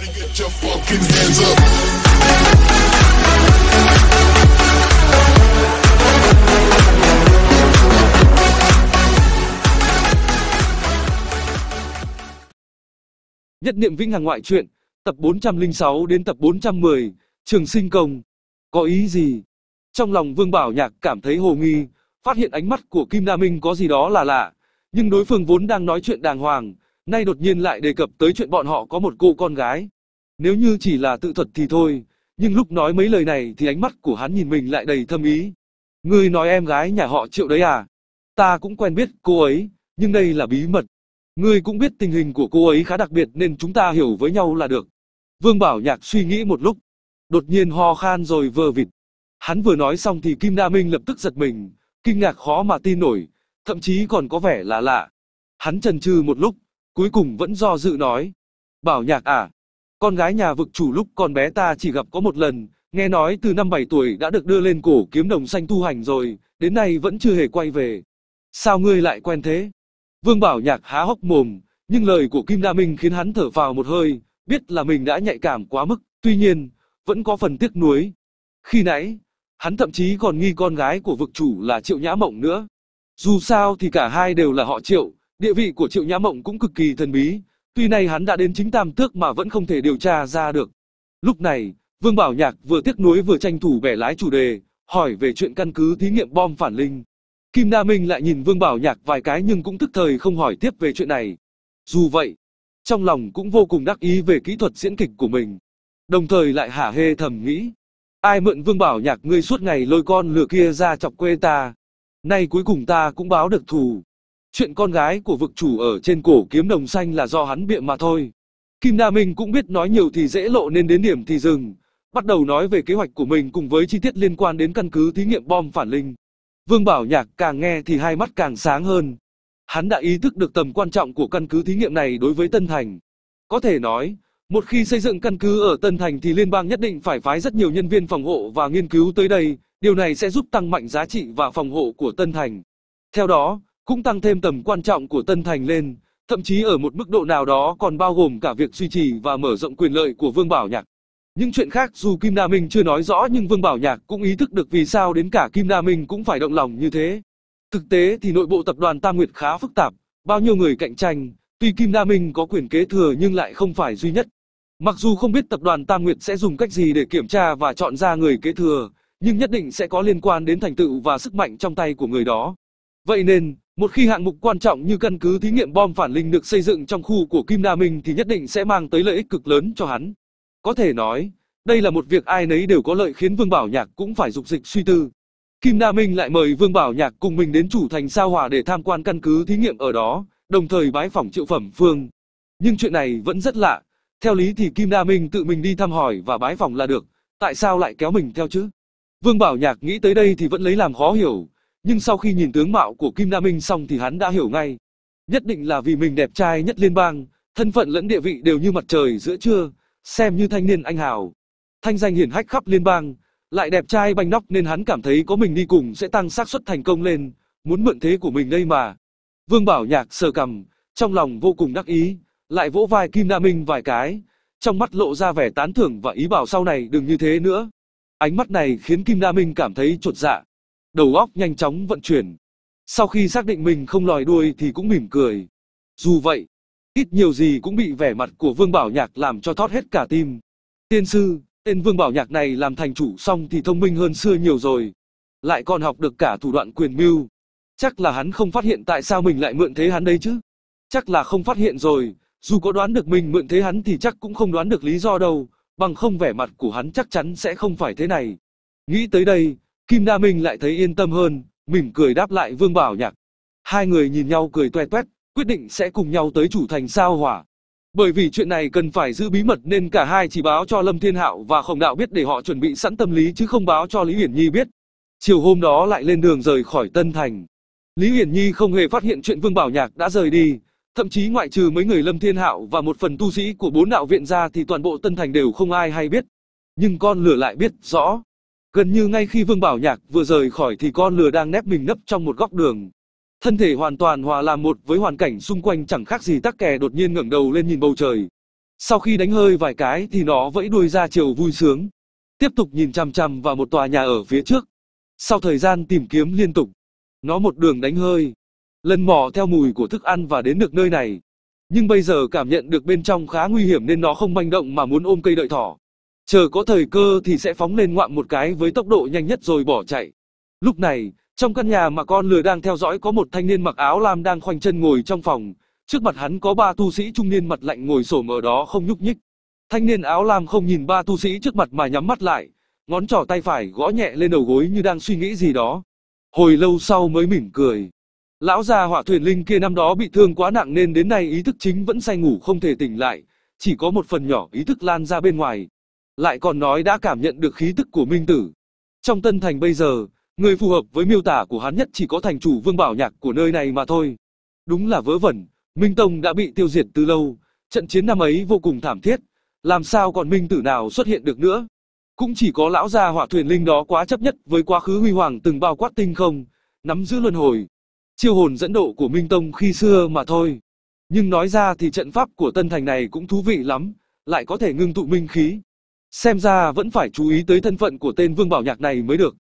Nhất niệm vĩnh hằng ngoại truyện, tập 406 đến tập 410, Trường Sinh Công. Có ý gì? Trong lòng Vương Bảo Nhạc cảm thấy hồ nghi, phát hiện ánh mắt của Kim Na Minh có gì đó là lạ, nhưng đối phương vốn đang nói chuyện đàng hoàng, nay đột nhiên lại đề cập tới chuyện bọn họ có một cô con gái. Nếu như chỉ là tự thuật thì thôi, nhưng lúc nói mấy lời này thì ánh mắt của hắn nhìn mình lại đầy thâm ý. Ngươi nói em gái nhà họ triệu đấy à? Ta cũng quen biết cô ấy, nhưng đây là bí mật. Ngươi cũng biết tình hình của cô ấy khá đặc biệt nên chúng ta hiểu với nhau là được. Vương Bảo Nhạc suy nghĩ một lúc, đột nhiên ho khan rồi vờ vịt. Hắn vừa nói xong thì Kim Na Minh lập tức giật mình, kinh ngạc khó mà tin nổi, thậm chí còn có vẻ là lạ. Hắn chần chừ một lúc, Cuối cùng vẫn do dự nói. Bảo nhạc à, con gái nhà vực chủ lúc còn bé ta chỉ gặp có một lần, nghe nói từ năm 7 tuổi đã được đưa lên cổ kiếm đồng xanh tu hành rồi, đến nay vẫn chưa hề quay về. Sao ngươi lại quen thế? Vương Bảo Nhạc há hốc mồm, nhưng lời của Kim Đa Minh khiến hắn thở vào một hơi, biết là mình đã nhạy cảm quá mức, tuy nhiên, vẫn có phần tiếc nuối. Khi nãy, hắn thậm chí còn nghi con gái của vực chủ là Triệu Nhã Mộng nữa. Dù sao thì cả hai đều là họ Triệu, Địa vị của Triệu Nhã Mộng cũng cực kỳ thần bí, tuy nay hắn đã đến chính tam tước mà vẫn không thể điều tra ra được. Lúc này, Vương Bảo Nhạc vừa tiếc nuối vừa tranh thủ bẻ lái chủ đề, hỏi về chuyện căn cứ thí nghiệm bom phản linh. Kim Na Minh lại nhìn Vương Bảo Nhạc vài cái nhưng cũng tức thời không hỏi tiếp về chuyện này. Dù vậy, trong lòng cũng vô cùng đắc ý về kỹ thuật diễn kịch của mình. Đồng thời lại hả hê thầm nghĩ, ai mượn Vương Bảo Nhạc ngươi suốt ngày lôi con lừa kia ra chọc quê ta. Nay cuối cùng ta cũng báo được thù. Chuyện con gái của vực chủ ở trên cổ kiếm đồng xanh là do hắn bịa mà thôi. Kim Na Minh cũng biết nói nhiều thì dễ lộ nên đến điểm thì dừng, bắt đầu nói về kế hoạch của mình cùng với chi tiết liên quan đến căn cứ thí nghiệm bom phản linh. Vương Bảo Nhạc càng nghe thì hai mắt càng sáng hơn. Hắn đã ý thức được tầm quan trọng của căn cứ thí nghiệm này đối với Tân Thành. Có thể nói, một khi xây dựng căn cứ ở Tân Thành thì liên bang nhất định phải phái rất nhiều nhân viên phòng hộ và nghiên cứu tới đây, điều này sẽ giúp tăng mạnh giá trị và phòng hộ của Tân Thành. Theo đó, cũng tăng thêm tầm quan trọng của Tân Thành lên, thậm chí ở một mức độ nào đó còn bao gồm cả việc duy trì và mở rộng quyền lợi của Vương Bảo Nhạc. Những chuyện khác dù Kim Na Minh chưa nói rõ nhưng Vương Bảo Nhạc cũng ý thức được vì sao đến cả Kim Na Minh cũng phải động lòng như thế. Thực tế thì nội bộ tập đoàn Tam Nguyệt khá phức tạp, bao nhiêu người cạnh tranh, tuy Kim Na Minh có quyền kế thừa nhưng lại không phải duy nhất. Mặc dù không biết tập đoàn Tam Nguyệt sẽ dùng cách gì để kiểm tra và chọn ra người kế thừa, nhưng nhất định sẽ có liên quan đến thành tựu và sức mạnh trong tay của người đó. Vậy nên, một khi hạng mục quan trọng như căn cứ thí nghiệm bom phản linh được xây dựng trong khu của Kim Đa Minh thì nhất định sẽ mang tới lợi ích cực lớn cho hắn. Có thể nói, đây là một việc ai nấy đều có lợi khiến Vương Bảo Nhạc cũng phải dục dịch suy tư. Kim Đa Minh lại mời Vương Bảo Nhạc cùng mình đến chủ thành Sao Hòa để tham quan căn cứ thí nghiệm ở đó, đồng thời bái phỏng triệu phẩm Phương. Nhưng chuyện này vẫn rất lạ, theo lý thì Kim Đa Minh tự mình đi thăm hỏi và bái phỏng là được, tại sao lại kéo mình theo chứ? Vương Bảo Nhạc nghĩ tới đây thì vẫn lấy làm khó hiểu, nhưng sau khi nhìn tướng mạo của Kim Na Minh xong thì hắn đã hiểu ngay. Nhất định là vì mình đẹp trai nhất liên bang, thân phận lẫn địa vị đều như mặt trời giữa trưa, xem như thanh niên anh hào. Thanh danh hiển hách khắp liên bang, lại đẹp trai banh nóc nên hắn cảm thấy có mình đi cùng sẽ tăng xác suất thành công lên, muốn mượn thế của mình đây mà. Vương Bảo Nhạc sờ cằm, trong lòng vô cùng đắc ý, lại vỗ vai Kim Na Minh vài cái, trong mắt lộ ra vẻ tán thưởng và ý bảo sau này đừng như thế nữa. Ánh mắt này khiến Kim Na Minh cảm thấy trột dạ, đầu óc nhanh chóng vận chuyển. Sau khi xác định mình không lòi đuôi thì cũng mỉm cười. Dù vậy, ít nhiều gì cũng bị vẻ mặt của Vương Bảo Nhạc làm cho thót hết cả tim. Tiên sư, tên Vương Bảo Nhạc này làm thành chủ xong thì thông minh hơn xưa nhiều rồi. Lại còn học được cả thủ đoạn quyền mưu. Chắc là hắn không phát hiện tại sao mình lại mượn thế hắn đấy chứ. Chắc là không phát hiện rồi, dù có đoán được mình mượn thế hắn thì chắc cũng không đoán được lý do đâu, bằng không vẻ mặt của hắn chắc chắn sẽ không phải thế này. Nghĩ tới đây, Kim Đa Minh lại thấy yên tâm hơn, mỉm cười đáp lại Vương Bảo Nhạc. Hai người nhìn nhau cười toe toét, quyết định sẽ cùng nhau tới chủ thành sao hỏa. Bởi vì chuyện này cần phải giữ bí mật nên cả hai chỉ báo cho Lâm Thiên Hạo và Khổng Đạo biết để họ chuẩn bị sẵn tâm lý chứ không báo cho Lý Uyển Nhi biết. Chiều hôm đó lại lên đường rời khỏi Tân Thành. Lý Uyển Nhi không hề phát hiện chuyện Vương Bảo Nhạc đã rời đi, thậm chí ngoại trừ mấy người Lâm Thiên Hạo và một phần tu sĩ của bốn đạo viện ra thì toàn bộ Tân Thành đều không ai hay biết. Nhưng con lửa lại biết rõ. Gần như ngay khi Vương Bảo Nhạc vừa rời khỏi thì con lừa đang nép mình nấp trong một góc đường. Thân thể hoàn toàn hòa làm một với hoàn cảnh xung quanh chẳng khác gì tắc kè đột nhiên ngẩng đầu lên nhìn bầu trời. Sau khi đánh hơi vài cái thì nó vẫy đuôi ra chiều vui sướng. Tiếp tục nhìn chằm chằm vào một tòa nhà ở phía trước. Sau thời gian tìm kiếm liên tục, nó một đường đánh hơi. Lần mò theo mùi của thức ăn và đến được nơi này. Nhưng bây giờ cảm nhận được bên trong khá nguy hiểm nên nó không manh động mà muốn ôm cây đợi thỏ chờ có thời cơ thì sẽ phóng lên ngoạm một cái với tốc độ nhanh nhất rồi bỏ chạy. Lúc này, trong căn nhà mà con lừa đang theo dõi có một thanh niên mặc áo lam đang khoanh chân ngồi trong phòng, trước mặt hắn có ba tu sĩ trung niên mặt lạnh ngồi xổm ở đó không nhúc nhích. Thanh niên áo lam không nhìn ba tu sĩ trước mặt mà nhắm mắt lại, ngón trỏ tay phải gõ nhẹ lên đầu gối như đang suy nghĩ gì đó. Hồi lâu sau mới mỉm cười. Lão già hỏa thuyền linh kia năm đó bị thương quá nặng nên đến nay ý thức chính vẫn say ngủ không thể tỉnh lại, chỉ có một phần nhỏ ý thức lan ra bên ngoài, lại còn nói đã cảm nhận được khí tức của Minh Tử. Trong Tân Thành bây giờ, người phù hợp với miêu tả của hắn nhất chỉ có thành chủ Vương Bảo Nhạc của nơi này mà thôi. Đúng là vớ vẩn, Minh Tông đã bị tiêu diệt từ lâu, trận chiến năm ấy vô cùng thảm thiết, làm sao còn Minh Tử nào xuất hiện được nữa. Cũng chỉ có lão gia hỏa thuyền linh đó quá chấp nhất với quá khứ huy hoàng từng bao quát tinh không, nắm giữ luân hồi. Chiêu hồn dẫn độ của Minh Tông khi xưa mà thôi. Nhưng nói ra thì trận pháp của Tân Thành này cũng thú vị lắm, lại có thể ngưng tụ minh khí, Xem ra vẫn phải chú ý tới thân phận của tên Vương Bảo Nhạc này mới được.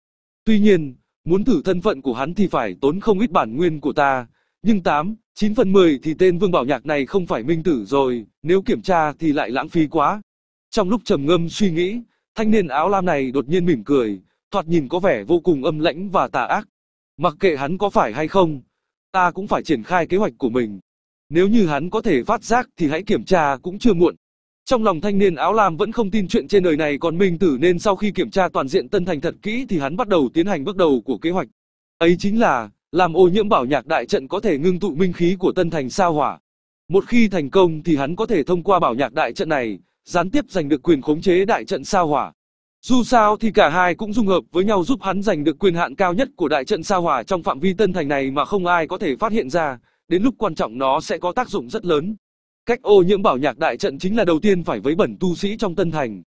Tuy nhiên, muốn thử thân phận của hắn thì phải tốn không ít bản nguyên của ta. Nhưng 8, 9 phần 10 thì tên Vương Bảo Nhạc này không phải minh tử rồi, nếu kiểm tra thì lại lãng phí quá. Trong lúc trầm ngâm suy nghĩ, thanh niên áo lam này đột nhiên mỉm cười, thoạt nhìn có vẻ vô cùng âm lãnh và tà ác. Mặc kệ hắn có phải hay không, ta cũng phải triển khai kế hoạch của mình. Nếu như hắn có thể phát giác thì hãy kiểm tra cũng chưa muộn. Trong lòng thanh niên áo lam vẫn không tin chuyện trên đời này còn Minh Tử nên sau khi kiểm tra toàn diện Tân Thành thật kỹ thì hắn bắt đầu tiến hành bước đầu của kế hoạch. Ấy chính là, làm ô nhiễm bảo nhạc đại trận có thể ngưng tụ minh khí của Tân Thành sao hỏa. Một khi thành công thì hắn có thể thông qua bảo nhạc đại trận này, gián tiếp giành được quyền khống chế đại trận sao hỏa. Dù sao thì cả hai cũng dung hợp với nhau giúp hắn giành được quyền hạn cao nhất của đại trận sao hỏa trong phạm vi Tân Thành này mà không ai có thể phát hiện ra, đến lúc quan trọng nó sẽ có tác dụng rất lớn. Cách ô nhiễm bảo nhạc đại trận chính là đầu tiên phải vấy bẩn tu sĩ trong tân thành.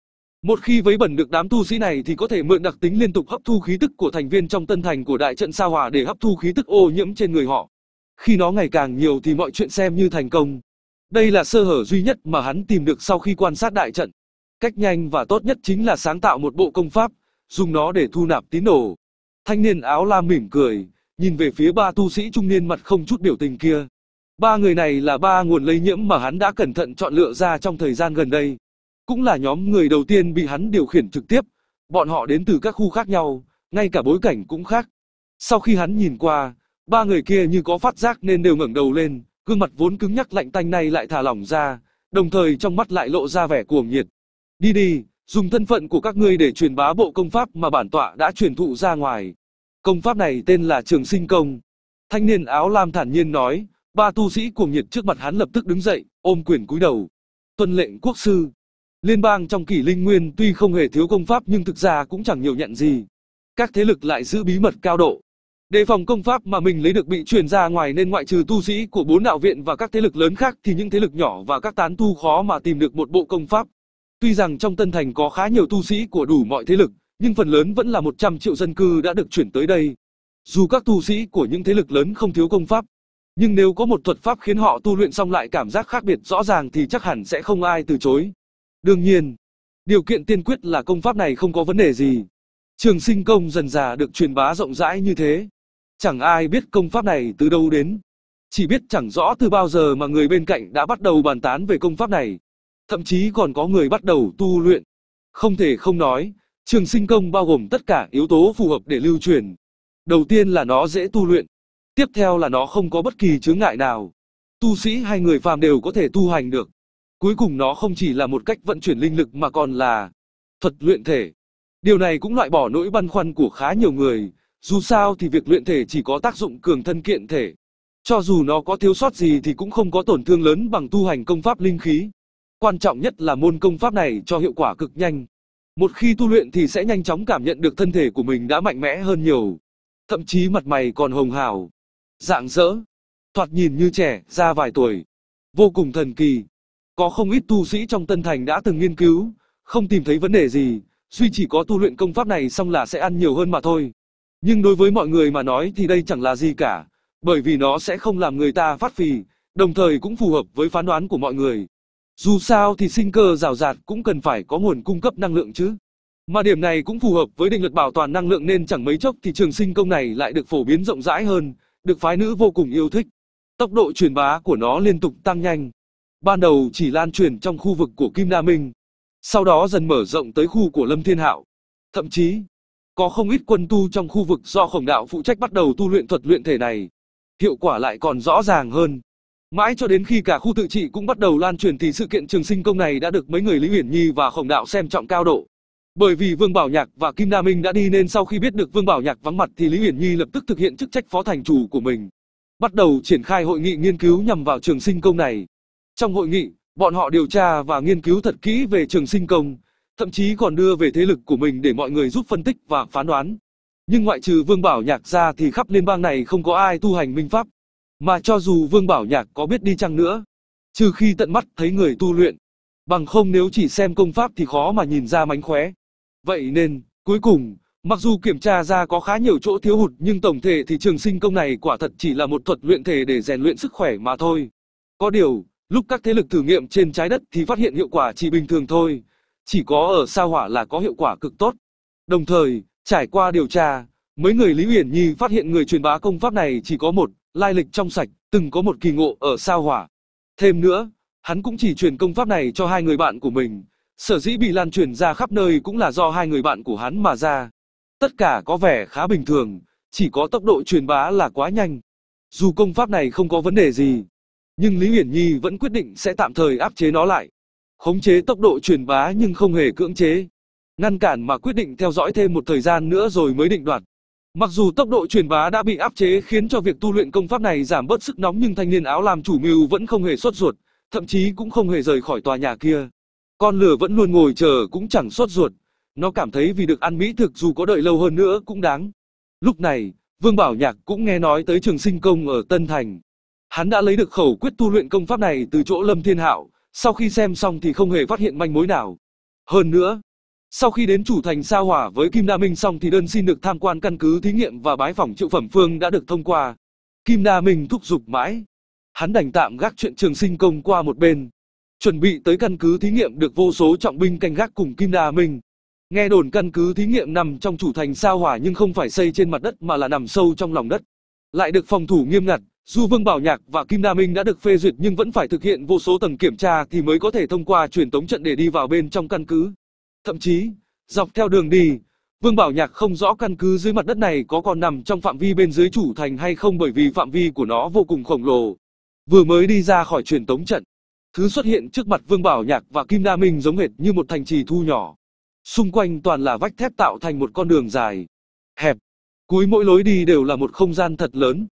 Một khi vấy bẩn được đám tu sĩ này thì có thể mượn đặc tính liên tục hấp thu khí tức của thành viên trong tân thành của đại trận Sa Hòa để hấp thu khí tức ô nhiễm trên người họ. Khi nó ngày càng nhiều thì mọi chuyện xem như thành công. Đây là sơ hở duy nhất mà hắn tìm được sau khi quan sát đại trận. Cách nhanh và tốt nhất chính là sáng tạo một bộ công pháp, dùng nó để thu nạp tín đồ. Thanh niên áo lam mỉm cười, nhìn về phía ba tu sĩ trung niên mặt không chút biểu tình kia. Ba người này là ba nguồn lây nhiễm mà hắn đã cẩn thận chọn lựa ra trong thời gian gần đây. Cũng là nhóm người đầu tiên bị hắn điều khiển trực tiếp. Bọn họ đến từ các khu khác nhau, ngay cả bối cảnh cũng khác. Sau khi hắn nhìn qua, ba người kia như có phát giác nên đều ngẩng đầu lên, gương mặt vốn cứng nhắc lạnh tanh này lại thả lỏng ra, đồng thời trong mắt lại lộ ra vẻ cuồng nhiệt. Đi đi, dùng thân phận của các ngươi để truyền bá bộ công pháp mà bản tọa đã truyền thụ ra ngoài. Công pháp này tên là Trường Sinh Công. Thanh niên áo lam thản nhiên nói, Ba tu sĩ cuồng nhiệt trước mặt hắn lập tức đứng dậy, ôm quyền cúi đầu. Tuân lệnh quốc sư. Liên bang trong kỷ linh nguyên tuy không hề thiếu công pháp nhưng thực ra cũng chẳng nhiều nhận gì. Các thế lực lại giữ bí mật cao độ. Đề phòng công pháp mà mình lấy được bị truyền ra ngoài nên ngoại trừ tu sĩ của bốn đạo viện và các thế lực lớn khác thì những thế lực nhỏ và các tán tu khó mà tìm được một bộ công pháp. Tuy rằng trong Tân Thành có khá nhiều tu sĩ của đủ mọi thế lực, nhưng phần lớn vẫn là 100 triệu dân cư đã được chuyển tới đây. Dù các tu sĩ của những thế lực lớn không thiếu công pháp, nhưng nếu có một thuật pháp khiến họ tu luyện xong lại cảm giác khác biệt rõ ràng thì chắc hẳn sẽ không ai từ chối. Đương nhiên, điều kiện tiên quyết là công pháp này không có vấn đề gì. Trường sinh công dần dà được truyền bá rộng rãi như thế. Chẳng ai biết công pháp này từ đâu đến. Chỉ biết chẳng rõ từ bao giờ mà người bên cạnh đã bắt đầu bàn tán về công pháp này. Thậm chí còn có người bắt đầu tu luyện. Không thể không nói, trường sinh công bao gồm tất cả yếu tố phù hợp để lưu truyền. Đầu tiên là nó dễ tu luyện, Tiếp theo là nó không có bất kỳ chướng ngại nào. Tu sĩ hay người phàm đều có thể tu hành được. Cuối cùng nó không chỉ là một cách vận chuyển linh lực mà còn là thuật luyện thể. Điều này cũng loại bỏ nỗi băn khoăn của khá nhiều người, dù sao thì việc luyện thể chỉ có tác dụng cường thân kiện thể. Cho dù nó có thiếu sót gì thì cũng không có tổn thương lớn bằng tu hành công pháp linh khí. Quan trọng nhất là môn công pháp này cho hiệu quả cực nhanh. Một khi tu luyện thì sẽ nhanh chóng cảm nhận được thân thể của mình đã mạnh mẽ hơn nhiều. Thậm chí mặt mày còn hồng hào rạng rỡ, thoạt nhìn như trẻ, ra vài tuổi. Vô cùng thần kỳ. Có không ít tu sĩ trong Tân Thành đã từng nghiên cứu, không tìm thấy vấn đề gì, duy chỉ có tu luyện công pháp này xong là sẽ ăn nhiều hơn mà thôi. Nhưng đối với mọi người mà nói thì đây chẳng là gì cả, bởi vì nó sẽ không làm người ta phát phì, đồng thời cũng phù hợp với phán đoán của mọi người. Dù sao thì sinh cơ rào rạt cũng cần phải có nguồn cung cấp năng lượng chứ. Mà điểm này cũng phù hợp với định luật bảo toàn năng lượng nên chẳng mấy chốc thì trường sinh công này lại được phổ biến rộng rãi hơn, được phái nữ vô cùng yêu thích. Tốc độ truyền bá của nó liên tục tăng nhanh. Ban đầu chỉ lan truyền trong khu vực của Kim Na Minh, sau đó dần mở rộng tới khu của Lâm Thiên Hạo. Thậm chí, có không ít quân tu trong khu vực do khổng đạo phụ trách bắt đầu tu luyện thuật luyện thể này. Hiệu quả lại còn rõ ràng hơn. Mãi cho đến khi cả khu tự trị cũng bắt đầu lan truyền thì sự kiện trường sinh công này đã được mấy người Lý Uyển Nhi và khổng đạo xem trọng cao độ. Bởi vì Vương Bảo Nhạc và Kim Na Minh đã đi nên sau khi biết được Vương Bảo Nhạc vắng mặt thì Lý Uyển Nhi lập tức thực hiện chức trách phó thành chủ của mình, bắt đầu triển khai hội nghị nghiên cứu nhằm vào Trường Sinh Công này. Trong hội nghị, bọn họ điều tra và nghiên cứu thật kỹ về Trường Sinh Công, thậm chí còn đưa về thế lực của mình để mọi người giúp phân tích và phán đoán. Nhưng ngoại trừ Vương Bảo Nhạc ra thì khắp liên bang này không có ai tu hành minh pháp, mà cho dù Vương Bảo Nhạc có biết đi chăng nữa, trừ khi tận mắt thấy người tu luyện, bằng không nếu chỉ xem công pháp thì khó mà nhìn ra mánh khóe. Vậy nên, cuối cùng, mặc dù kiểm tra ra có khá nhiều chỗ thiếu hụt nhưng tổng thể thì trường sinh công này quả thật chỉ là một thuật luyện thể để rèn luyện sức khỏe mà thôi. Có điều, lúc các thế lực thử nghiệm trên trái đất thì phát hiện hiệu quả chỉ bình thường thôi, chỉ có ở sao hỏa là có hiệu quả cực tốt. Đồng thời, trải qua điều tra, mấy người Lý Uyển Nhi phát hiện người truyền bá công pháp này chỉ có một, lai lịch trong sạch, từng có một kỳ ngộ ở sao hỏa. Thêm nữa, hắn cũng chỉ truyền công pháp này cho hai người bạn của mình, Sở dĩ bị lan truyền ra khắp nơi cũng là do hai người bạn của hắn mà ra. Tất cả có vẻ khá bình thường, chỉ có tốc độ truyền bá là quá nhanh. Dù công pháp này không có vấn đề gì, nhưng Lý Uyển Nhi vẫn quyết định sẽ tạm thời áp chế nó lại. Khống chế tốc độ truyền bá nhưng không hề cưỡng chế. Ngăn cản mà quyết định theo dõi thêm một thời gian nữa rồi mới định đoạt. Mặc dù tốc độ truyền bá đã bị áp chế khiến cho việc tu luyện công pháp này giảm bớt sức nóng nhưng thanh niên áo làm chủ mưu vẫn không hề xuất ruột, thậm chí cũng không hề rời khỏi tòa nhà kia. Con lừa vẫn luôn ngồi chờ cũng chẳng sốt ruột, nó cảm thấy vì được ăn mỹ thực dù có đợi lâu hơn nữa cũng đáng. Lúc này, Vương Bảo Nhạc cũng nghe nói tới trường sinh công ở Tân Thành. Hắn đã lấy được khẩu quyết tu luyện công pháp này từ chỗ Lâm Thiên Hạo, sau khi xem xong thì không hề phát hiện manh mối nào. Hơn nữa, sau khi đến chủ thành sao hỏa với Kim Đa Minh xong thì đơn xin được tham quan căn cứ thí nghiệm và bái phỏng triệu phẩm phương đã được thông qua. Kim Đa Minh thúc giục mãi. Hắn đành tạm gác chuyện trường sinh công qua một bên, chuẩn bị tới căn cứ thí nghiệm được vô số trọng binh canh gác cùng Kim Đà Minh Nghe đồn căn cứ thí nghiệm nằm trong chủ thành sao hỏa nhưng không phải xây trên mặt đất mà là nằm sâu trong lòng đất. Lại được phòng thủ nghiêm ngặt, dù Vương Bảo Nhạc và Kim Đa Minh đã được phê duyệt nhưng vẫn phải thực hiện vô số tầng kiểm tra thì mới có thể thông qua truyền tống trận để đi vào bên trong căn cứ. Thậm chí, dọc theo đường đi, Vương Bảo Nhạc không rõ căn cứ dưới mặt đất này có còn nằm trong phạm vi bên dưới chủ thành hay không bởi vì phạm vi của nó vô cùng khổng lồ. Vừa mới đi ra khỏi truyền tống trận, Thứ xuất hiện trước mặt Vương Bảo Nhạc và Kim Na Minh giống hệt như một thành trì thu nhỏ. Xung quanh toàn là vách thép tạo thành một con đường dài, hẹp. Cuối mỗi lối đi đều là một không gian thật lớn.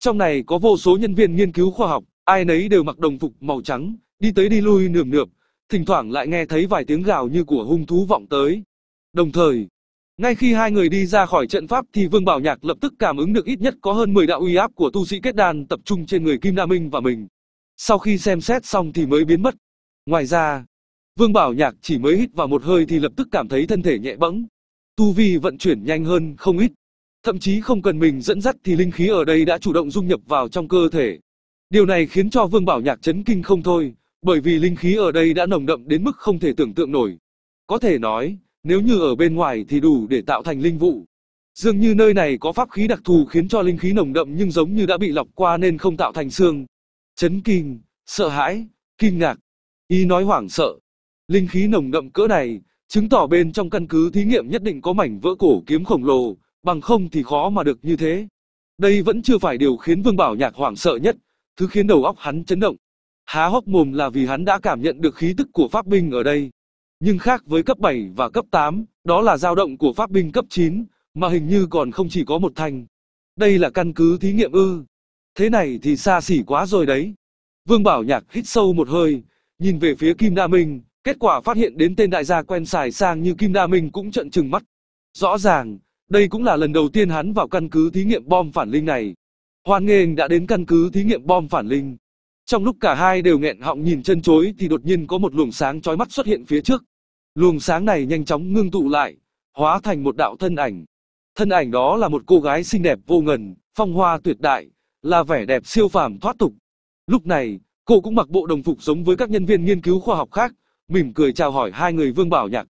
Trong này có vô số nhân viên nghiên cứu khoa học, ai nấy đều mặc đồng phục màu trắng, đi tới đi lui nườm nượp, thỉnh thoảng lại nghe thấy vài tiếng gào như của hung thú vọng tới. Đồng thời, ngay khi hai người đi ra khỏi trận pháp thì Vương Bảo Nhạc lập tức cảm ứng được ít nhất có hơn 10 đạo uy áp của tu sĩ kết đàn tập trung trên người Kim Na Minh và mình sau khi xem xét xong thì mới biến mất. Ngoài ra, Vương Bảo Nhạc chỉ mới hít vào một hơi thì lập tức cảm thấy thân thể nhẹ bẫng. Tu vi vận chuyển nhanh hơn không ít. Thậm chí không cần mình dẫn dắt thì linh khí ở đây đã chủ động dung nhập vào trong cơ thể. Điều này khiến cho Vương Bảo Nhạc chấn kinh không thôi, bởi vì linh khí ở đây đã nồng đậm đến mức không thể tưởng tượng nổi. Có thể nói, nếu như ở bên ngoài thì đủ để tạo thành linh vụ. Dường như nơi này có pháp khí đặc thù khiến cho linh khí nồng đậm nhưng giống như đã bị lọc qua nên không tạo thành xương. Chấn kinh, sợ hãi, kinh ngạc, ý nói hoảng sợ. Linh khí nồng đậm cỡ này, chứng tỏ bên trong căn cứ thí nghiệm nhất định có mảnh vỡ cổ kiếm khổng lồ, bằng không thì khó mà được như thế. Đây vẫn chưa phải điều khiến Vương Bảo Nhạc hoảng sợ nhất, thứ khiến đầu óc hắn chấn động. Há hốc mồm là vì hắn đã cảm nhận được khí tức của pháp binh ở đây. Nhưng khác với cấp 7 và cấp 8, đó là dao động của pháp binh cấp 9, mà hình như còn không chỉ có một thành. Đây là căn cứ thí nghiệm ư. Thế này thì xa xỉ quá rồi đấy. Vương Bảo Nhạc hít sâu một hơi, nhìn về phía Kim Đa Minh, kết quả phát hiện đến tên đại gia quen xài sang như Kim Đa Minh cũng trợn trừng mắt. Rõ ràng, đây cũng là lần đầu tiên hắn vào căn cứ thí nghiệm bom phản linh này. Hoan nghênh đã đến căn cứ thí nghiệm bom phản linh. Trong lúc cả hai đều nghẹn họng nhìn chân chối thì đột nhiên có một luồng sáng chói mắt xuất hiện phía trước. Luồng sáng này nhanh chóng ngưng tụ lại, hóa thành một đạo thân ảnh. Thân ảnh đó là một cô gái xinh đẹp vô ngần, phong hoa tuyệt đại, là vẻ đẹp siêu phàm thoát tục. Lúc này, cô cũng mặc bộ đồng phục giống với các nhân viên nghiên cứu khoa học khác, mỉm cười chào hỏi hai người Vương Bảo Nhạc.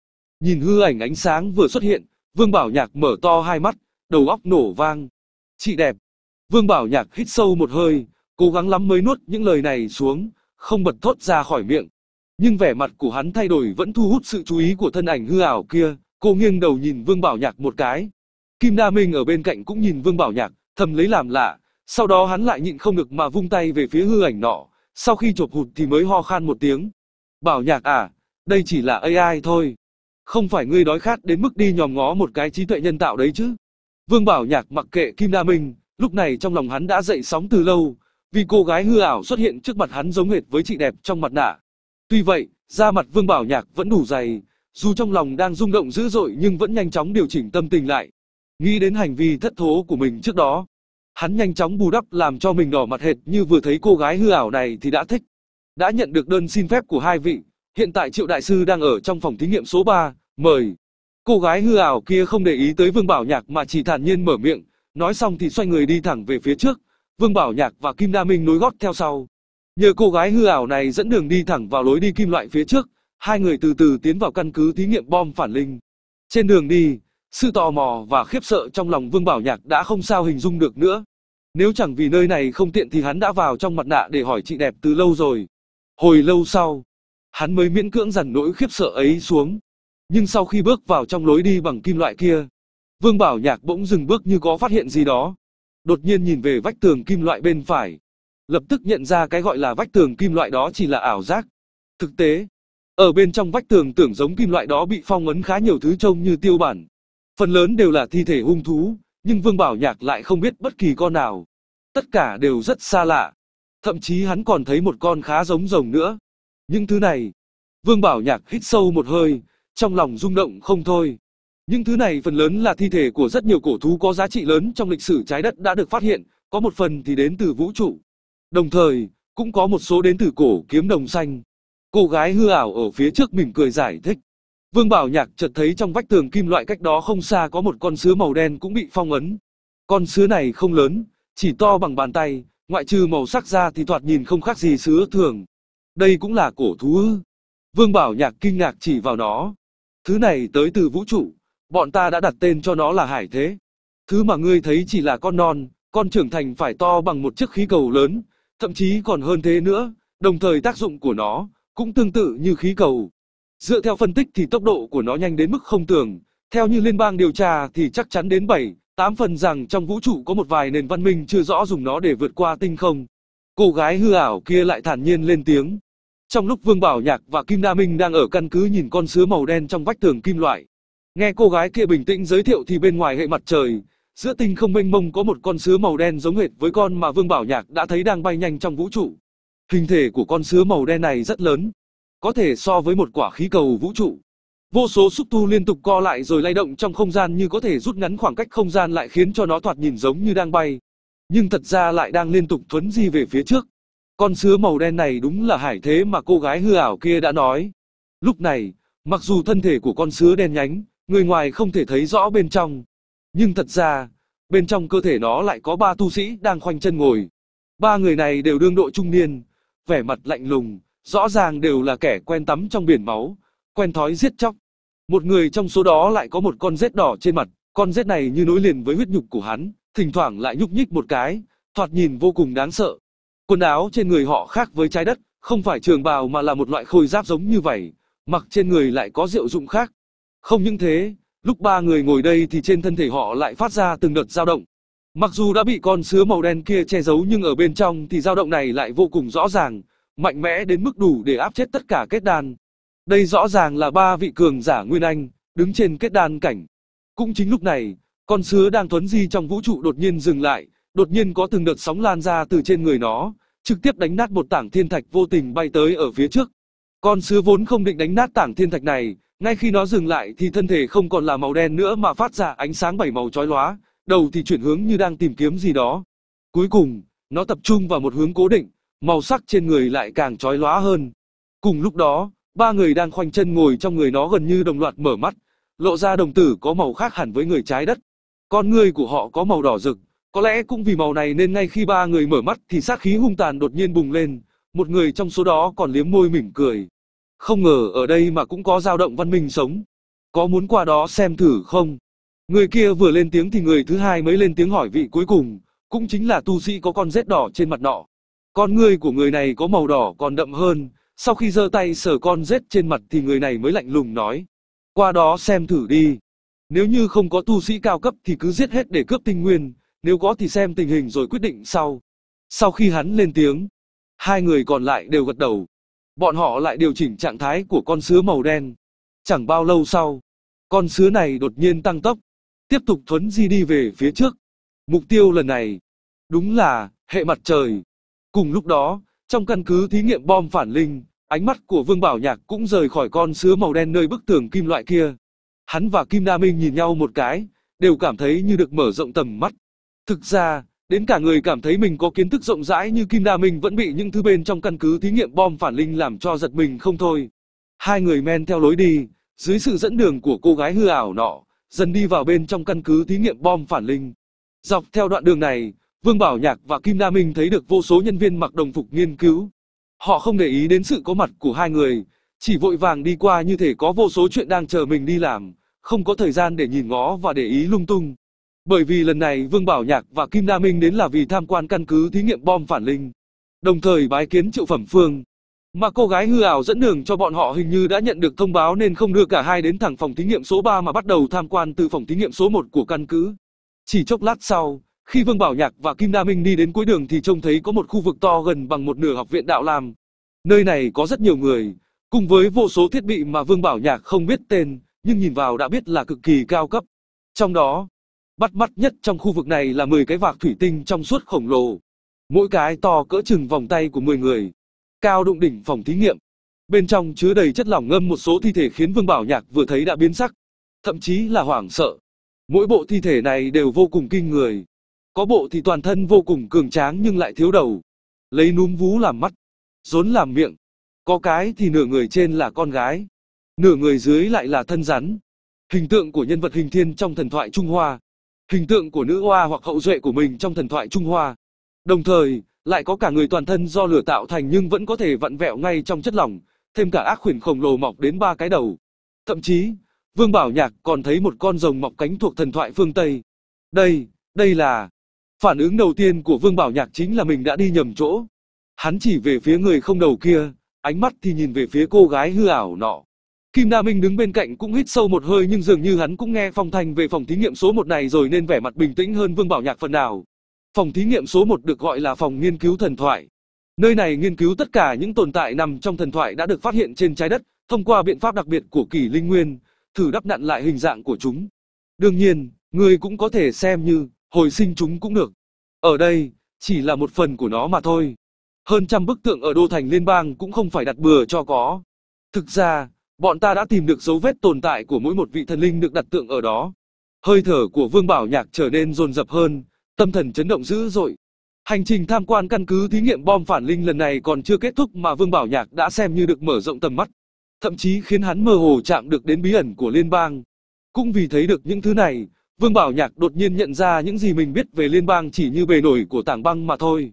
Nhìn hư ảnh ánh sáng vừa xuất hiện, Vương Bảo Nhạc mở to hai mắt, đầu óc nổ vang. Chị đẹp. Vương Bảo Nhạc hít sâu một hơi, cố gắng lắm mới nuốt những lời này xuống, không bật thốt ra khỏi miệng. Nhưng vẻ mặt của hắn thay đổi vẫn thu hút sự chú ý của thân ảnh hư ảo kia, cô nghiêng đầu nhìn Vương Bảo Nhạc một cái. Kim Đa Minh ở bên cạnh cũng nhìn Vương Bảo Nhạc, thầm lấy làm lạ, sau đó hắn lại nhịn không được mà vung tay về phía hư ảnh nọ, sau khi chộp hụt thì mới ho khan một tiếng. Bảo nhạc à, đây chỉ là AI thôi. Không phải ngươi đói khát đến mức đi nhòm ngó một cái trí tuệ nhân tạo đấy chứ. Vương Bảo Nhạc mặc kệ Kim Đa Minh, lúc này trong lòng hắn đã dậy sóng từ lâu, vì cô gái hư ảo xuất hiện trước mặt hắn giống hệt với chị đẹp trong mặt nạ. Tuy vậy, da mặt Vương Bảo Nhạc vẫn đủ dày, dù trong lòng đang rung động dữ dội nhưng vẫn nhanh chóng điều chỉnh tâm tình lại. Nghĩ đến hành vi thất thố của mình trước đó, Hắn nhanh chóng bù đắp làm cho mình đỏ mặt hệt như vừa thấy cô gái hư ảo này thì đã thích. Đã nhận được đơn xin phép của hai vị, hiện tại Triệu Đại Sư đang ở trong phòng thí nghiệm số 3, mời. Cô gái hư ảo kia không để ý tới Vương Bảo Nhạc mà chỉ thản nhiên mở miệng, nói xong thì xoay người đi thẳng về phía trước, Vương Bảo Nhạc và Kim Đa Minh nối gót theo sau. Nhờ cô gái hư ảo này dẫn đường đi thẳng vào lối đi kim loại phía trước, hai người từ từ tiến vào căn cứ thí nghiệm bom phản linh. Trên đường đi, sự tò mò và khiếp sợ trong lòng Vương Bảo Nhạc đã không sao hình dung được nữa. Nếu chẳng vì nơi này không tiện thì hắn đã vào trong mặt nạ để hỏi chị đẹp từ lâu rồi. Hồi lâu sau, hắn mới miễn cưỡng dằn nỗi khiếp sợ ấy xuống. Nhưng sau khi bước vào trong lối đi bằng kim loại kia, Vương Bảo Nhạc bỗng dừng bước như có phát hiện gì đó. Đột nhiên nhìn về vách tường kim loại bên phải, lập tức nhận ra cái gọi là vách tường kim loại đó chỉ là ảo giác. Thực tế, ở bên trong vách tường tưởng giống kim loại đó bị phong ấn khá nhiều thứ trông như tiêu bản, Phần lớn đều là thi thể hung thú, nhưng Vương Bảo Nhạc lại không biết bất kỳ con nào. Tất cả đều rất xa lạ. Thậm chí hắn còn thấy một con khá giống rồng nữa. Những thứ này, Vương Bảo Nhạc hít sâu một hơi, trong lòng rung động không thôi. Những thứ này phần lớn là thi thể của rất nhiều cổ thú có giá trị lớn trong lịch sử trái đất đã được phát hiện, có một phần thì đến từ vũ trụ. Đồng thời, cũng có một số đến từ cổ kiếm đồng xanh. Cô gái hư ảo ở phía trước mình cười giải thích. Vương Bảo Nhạc chợt thấy trong vách tường kim loại cách đó không xa có một con sứa màu đen cũng bị phong ấn. Con sứa này không lớn, chỉ to bằng bàn tay, ngoại trừ màu sắc ra thì thoạt nhìn không khác gì sứa thường. Đây cũng là cổ thú ư. Vương Bảo Nhạc kinh ngạc chỉ vào nó. Thứ này tới từ vũ trụ, bọn ta đã đặt tên cho nó là hải thế. Thứ mà ngươi thấy chỉ là con non, con trưởng thành phải to bằng một chiếc khí cầu lớn, thậm chí còn hơn thế nữa, đồng thời tác dụng của nó cũng tương tự như khí cầu, Dựa theo phân tích thì tốc độ của nó nhanh đến mức không tưởng, theo như liên bang điều tra thì chắc chắn đến 7, 8 phần rằng trong vũ trụ có một vài nền văn minh chưa rõ dùng nó để vượt qua tinh không. Cô gái hư ảo kia lại thản nhiên lên tiếng. Trong lúc Vương Bảo Nhạc và Kim Na Minh đang ở căn cứ nhìn con sứa màu đen trong vách tường kim loại. Nghe cô gái kia bình tĩnh giới thiệu thì bên ngoài hệ mặt trời, giữa tinh không mênh mông có một con sứa màu đen giống hệt với con mà Vương Bảo Nhạc đã thấy đang bay nhanh trong vũ trụ. Hình thể của con sứa màu đen này rất lớn, có thể so với một quả khí cầu vũ trụ. Vô số xúc tu liên tục co lại rồi lay động trong không gian như có thể rút ngắn khoảng cách không gian lại khiến cho nó thoạt nhìn giống như đang bay. Nhưng thật ra lại đang liên tục thuấn di về phía trước. Con sứa màu đen này đúng là hải thế mà cô gái hư ảo kia đã nói. Lúc này, mặc dù thân thể của con sứa đen nhánh, người ngoài không thể thấy rõ bên trong. Nhưng thật ra, bên trong cơ thể nó lại có ba tu sĩ đang khoanh chân ngồi. Ba người này đều đương độ trung niên, vẻ mặt lạnh lùng, rõ ràng đều là kẻ quen tắm trong biển máu, quen thói giết chóc. Một người trong số đó lại có một con rết đỏ trên mặt, con rết này như nối liền với huyết nhục của hắn, thỉnh thoảng lại nhúc nhích một cái, thoạt nhìn vô cùng đáng sợ. Quần áo trên người họ khác với trái đất, không phải trường bào mà là một loại khôi giáp giống như vậy, mặc trên người lại có diệu dụng khác. Không những thế, lúc ba người ngồi đây thì trên thân thể họ lại phát ra từng đợt dao động. Mặc dù đã bị con sứa màu đen kia che giấu nhưng ở bên trong thì dao động này lại vô cùng rõ ràng, mạnh mẽ đến mức đủ để áp chết tất cả kết đan. Đây rõ ràng là ba vị cường giả Nguyên Anh, đứng trên kết đan cảnh. Cũng chính lúc này, con sứa đang thuấn di trong vũ trụ đột nhiên dừng lại, đột nhiên có từng đợt sóng lan ra từ trên người nó, trực tiếp đánh nát một tảng thiên thạch vô tình bay tới ở phía trước. Con sứa vốn không định đánh nát tảng thiên thạch này, ngay khi nó dừng lại thì thân thể không còn là màu đen nữa mà phát ra ánh sáng bảy màu chói lóa, đầu thì chuyển hướng như đang tìm kiếm gì đó. Cuối cùng, nó tập trung vào một hướng cố định, màu sắc trên người lại càng trói lóa hơn. Cùng lúc đó, ba người đang khoanh chân ngồi trong người nó gần như đồng loạt mở mắt, lộ ra đồng tử có màu khác hẳn với người trái đất. Con người của họ có màu đỏ rực, có lẽ cũng vì màu này nên ngay khi ba người mở mắt thì sát khí hung tàn đột nhiên bùng lên, một người trong số đó còn liếm môi mỉm cười. Không ngờ ở đây mà cũng có dao động văn minh sống. Có muốn qua đó xem thử không? Người kia vừa lên tiếng thì người thứ hai mới lên tiếng hỏi vị cuối cùng, cũng chính là tu sĩ có con rết đỏ trên mặt nọ. Con người của người này có màu đỏ còn đậm hơn, sau khi giơ tay sờ con rết trên mặt thì người này mới lạnh lùng nói. Qua đó xem thử đi. Nếu như không có tu sĩ cao cấp thì cứ giết hết để cướp tinh nguyên, nếu có thì xem tình hình rồi quyết định sau. Sau khi hắn lên tiếng, hai người còn lại đều gật đầu. Bọn họ lại điều chỉnh trạng thái của con sứa màu đen. Chẳng bao lâu sau, con sứa này đột nhiên tăng tốc, tiếp tục thuấn di đi về phía trước. Mục tiêu lần này, đúng là hệ mặt trời. Cùng lúc đó, trong căn cứ thí nghiệm bom phản linh, ánh mắt của Vương Bảo Nhạc cũng rời khỏi con sứa màu đen nơi bức tường kim loại kia. Hắn và Kim Na Minh nhìn nhau một cái, đều cảm thấy như được mở rộng tầm mắt. Thực ra, đến cả người cảm thấy mình có kiến thức rộng rãi như Kim Na Minh vẫn bị những thứ bên trong căn cứ thí nghiệm bom phản linh làm cho giật mình không thôi. Hai người men theo lối đi, dưới sự dẫn đường của cô gái hư ảo nọ, dần đi vào bên trong căn cứ thí nghiệm bom phản linh. Dọc theo đoạn đường này, Vương Bảo Nhạc và Kim Na Minh thấy được vô số nhân viên mặc đồng phục nghiên cứu. Họ không để ý đến sự có mặt của hai người, chỉ vội vàng đi qua như thể có vô số chuyện đang chờ mình đi làm, không có thời gian để nhìn ngó và để ý lung tung. Bởi vì lần này Vương Bảo Nhạc và Kim Na Minh đến là vì tham quan căn cứ thí nghiệm bom phản linh, đồng thời bái kiến Triệu Phẩm Phương. Mà cô gái hư ảo dẫn đường cho bọn họ hình như đã nhận được thông báo nên không đưa cả hai đến thẳng phòng thí nghiệm số 3 mà bắt đầu tham quan từ phòng thí nghiệm số 1 của căn cứ. Chỉ chốc lát sau, khi Vương Bảo Nhạc và Kim Na Minh đi đến cuối đường thì trông thấy có một khu vực to gần bằng một nửa học viện đạo làm. Nơi này có rất nhiều người, cùng với vô số thiết bị mà Vương Bảo Nhạc không biết tên, nhưng nhìn vào đã biết là cực kỳ cao cấp. Trong đó, bắt mắt nhất trong khu vực này là 10 cái vạc thủy tinh trong suốt khổng lồ. Mỗi cái to cỡ chừng vòng tay của 10 người, cao đụng đỉnh phòng thí nghiệm. Bên trong chứa đầy chất lỏng ngâm một số thi thể khiến Vương Bảo Nhạc vừa thấy đã biến sắc, thậm chí là hoảng sợ. Mỗi bộ thi thể này đều vô cùng kinh người, có bộ thì toàn thân vô cùng cường tráng nhưng lại thiếu đầu. Lấy núm vú làm mắt, rốn làm miệng. Có cái thì nửa người trên là con gái, nửa người dưới lại là thân rắn. Hình tượng của nhân vật hình thiên trong thần thoại Trung Hoa. Hình tượng của nữ hoa hoặc hậu duệ của mình trong thần thoại Trung Hoa. Đồng thời, lại có cả người toàn thân do lửa tạo thành nhưng vẫn có thể vặn vẹo ngay trong chất lỏng, thêm cả ác khuyển khổng lồ mọc đến ba cái đầu. Thậm chí, Vương Bảo Nhạc còn thấy một con rồng mọc cánh thuộc thần thoại phương Tây. Đây, đây là Phản ứng đầu tiên của Vương Bảo Nhạc chính là mình đã đi nhầm chỗ. Hắn chỉ về phía người không đầu kia, ánh mắt thì nhìn về phía cô gái hư ảo nọ. Kim Đa Minh đứng bên cạnh cũng hít sâu một hơi nhưng dường như hắn cũng nghe phong thanh về phòng thí nghiệm số 1 này rồi nên vẻ mặt bình tĩnh hơn Vương Bảo Nhạc phần nào. Phòng thí nghiệm số 1 được gọi là phòng nghiên cứu thần thoại. Nơi này nghiên cứu tất cả những tồn tại nằm trong thần thoại đã được phát hiện trên trái đất thông qua biện pháp đặc biệt của kỳ linh nguyên, thử đắp nặn lại hình dạng của chúng. Đương nhiên, người cũng có thể xem như hồi sinh chúng cũng được. Ở đây, chỉ là một phần của nó mà thôi. Hơn trăm bức tượng ở đô thành liên bang cũng không phải đặt bừa cho có. Thực ra, bọn ta đã tìm được dấu vết tồn tại của mỗi một vị thần linh được đặt tượng ở đó. Hơi thở của Vương Bảo Nhạc trở nên dồn dập hơn, tâm thần chấn động dữ dội. Hành trình tham quan căn cứ thí nghiệm bom phản linh lần này còn chưa kết thúc mà Vương Bảo Nhạc đã xem như được mở rộng tầm mắt, thậm chí khiến hắn mơ hồ chạm được đến bí ẩn của liên bang. Cũng vì thấy được những thứ này, Vương Bảo Nhạc đột nhiên nhận ra những gì mình biết về liên bang chỉ như bề nổi của tảng băng mà thôi.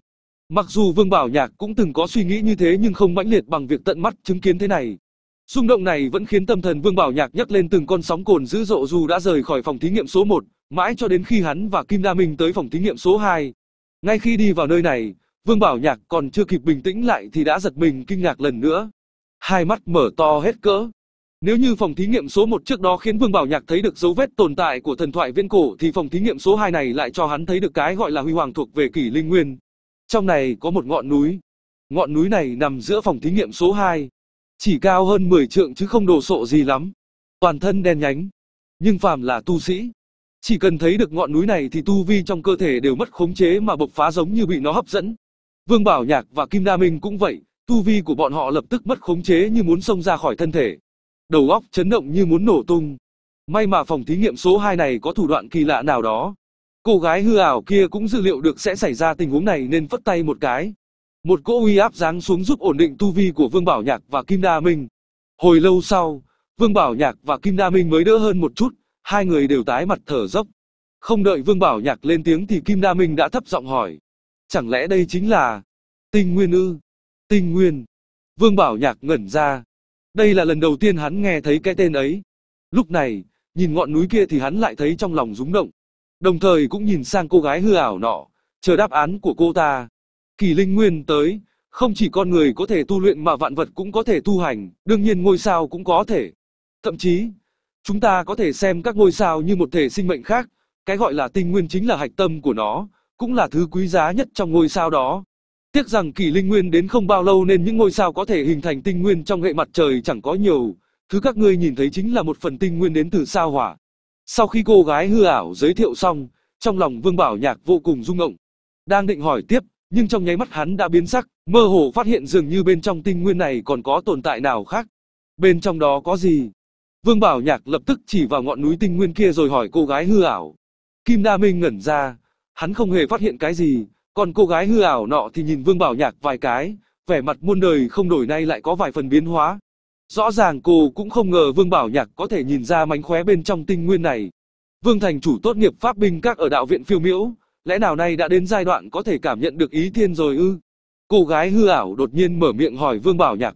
Mặc dù Vương Bảo Nhạc cũng từng có suy nghĩ như thế nhưng không mãnh liệt bằng việc tận mắt chứng kiến thế này. Xung động này vẫn khiến tâm thần Vương Bảo Nhạc nhấc lên từng con sóng cồn dữ dội dù đã rời khỏi phòng thí nghiệm số 1, mãi cho đến khi hắn và Kim La Minh tới phòng thí nghiệm số 2. Ngay khi đi vào nơi này, Vương Bảo Nhạc còn chưa kịp bình tĩnh lại thì đã giật mình kinh ngạc lần nữa. Hai mắt mở to hết cỡ, nếu như phòng thí nghiệm số 1 trước đó khiến Vương Bảo Nhạc thấy được dấu vết tồn tại của thần thoại viễn cổ thì phòng thí nghiệm số 2 này lại cho hắn thấy được cái gọi là huy hoàng thuộc về kỷ linh nguyên. Trong này có một ngọn núi. Ngọn núi này nằm giữa phòng thí nghiệm số 2. Chỉ cao hơn 10 trượng chứ không đồ sộ gì lắm. Toàn thân đen nhánh. Nhưng phàm là tu sĩ. Chỉ cần thấy được ngọn núi này thì tu vi trong cơ thể đều mất khống chế mà bộc phá giống như bị nó hấp dẫn. Vương Bảo Nhạc và Kim Đa Minh cũng vậy, tu vi của bọn họ lập tức mất khống chế như muốn xông ra khỏi thân thể đầu óc chấn động như muốn nổ tung. May mà phòng thí nghiệm số 2 này có thủ đoạn kỳ lạ nào đó. Cô gái hư ảo kia cũng dự liệu được sẽ xảy ra tình huống này nên phất tay một cái. Một cỗ uy áp giáng xuống giúp ổn định tu vi của Vương Bảo Nhạc và Kim Đa Minh. Hồi lâu sau, Vương Bảo Nhạc và Kim Đa Minh mới đỡ hơn một chút, hai người đều tái mặt thở dốc. Không đợi Vương Bảo Nhạc lên tiếng thì Kim Đa Minh đã thấp giọng hỏi. Chẳng lẽ đây chính là... Tinh Nguyên ư? Tinh Nguyên. Vương Bảo Nhạc ngẩn ra, đây là lần đầu tiên hắn nghe thấy cái tên ấy. Lúc này, nhìn ngọn núi kia thì hắn lại thấy trong lòng rúng động. Đồng thời cũng nhìn sang cô gái hư ảo nọ, chờ đáp án của cô ta. Kỳ linh nguyên tới, không chỉ con người có thể tu luyện mà vạn vật cũng có thể tu hành, đương nhiên ngôi sao cũng có thể. Thậm chí, chúng ta có thể xem các ngôi sao như một thể sinh mệnh khác, cái gọi là tinh nguyên chính là hạch tâm của nó, cũng là thứ quý giá nhất trong ngôi sao đó. Tiếc rằng kỷ linh nguyên đến không bao lâu nên những ngôi sao có thể hình thành tinh nguyên trong hệ mặt trời chẳng có nhiều. Thứ các ngươi nhìn thấy chính là một phần tinh nguyên đến từ sao hỏa. Sau khi cô gái hư ảo giới thiệu xong, trong lòng Vương Bảo Nhạc vô cùng rung động. Đang định hỏi tiếp, nhưng trong nháy mắt hắn đã biến sắc, mơ hồ phát hiện dường như bên trong tinh nguyên này còn có tồn tại nào khác. Bên trong đó có gì? Vương Bảo Nhạc lập tức chỉ vào ngọn núi tinh nguyên kia rồi hỏi cô gái hư ảo. Kim Đa Minh ngẩn ra, hắn không hề phát hiện cái gì, còn cô gái hư ảo nọ thì nhìn Vương Bảo Nhạc vài cái, vẻ mặt muôn đời không đổi nay lại có vài phần biến hóa. Rõ ràng cô cũng không ngờ Vương Bảo Nhạc có thể nhìn ra mánh khóe bên trong tinh nguyên này. Vương Thành chủ tốt nghiệp pháp binh các ở đạo viện phiêu miễu, lẽ nào nay đã đến giai đoạn có thể cảm nhận được ý thiên rồi ư? Cô gái hư ảo đột nhiên mở miệng hỏi Vương Bảo Nhạc.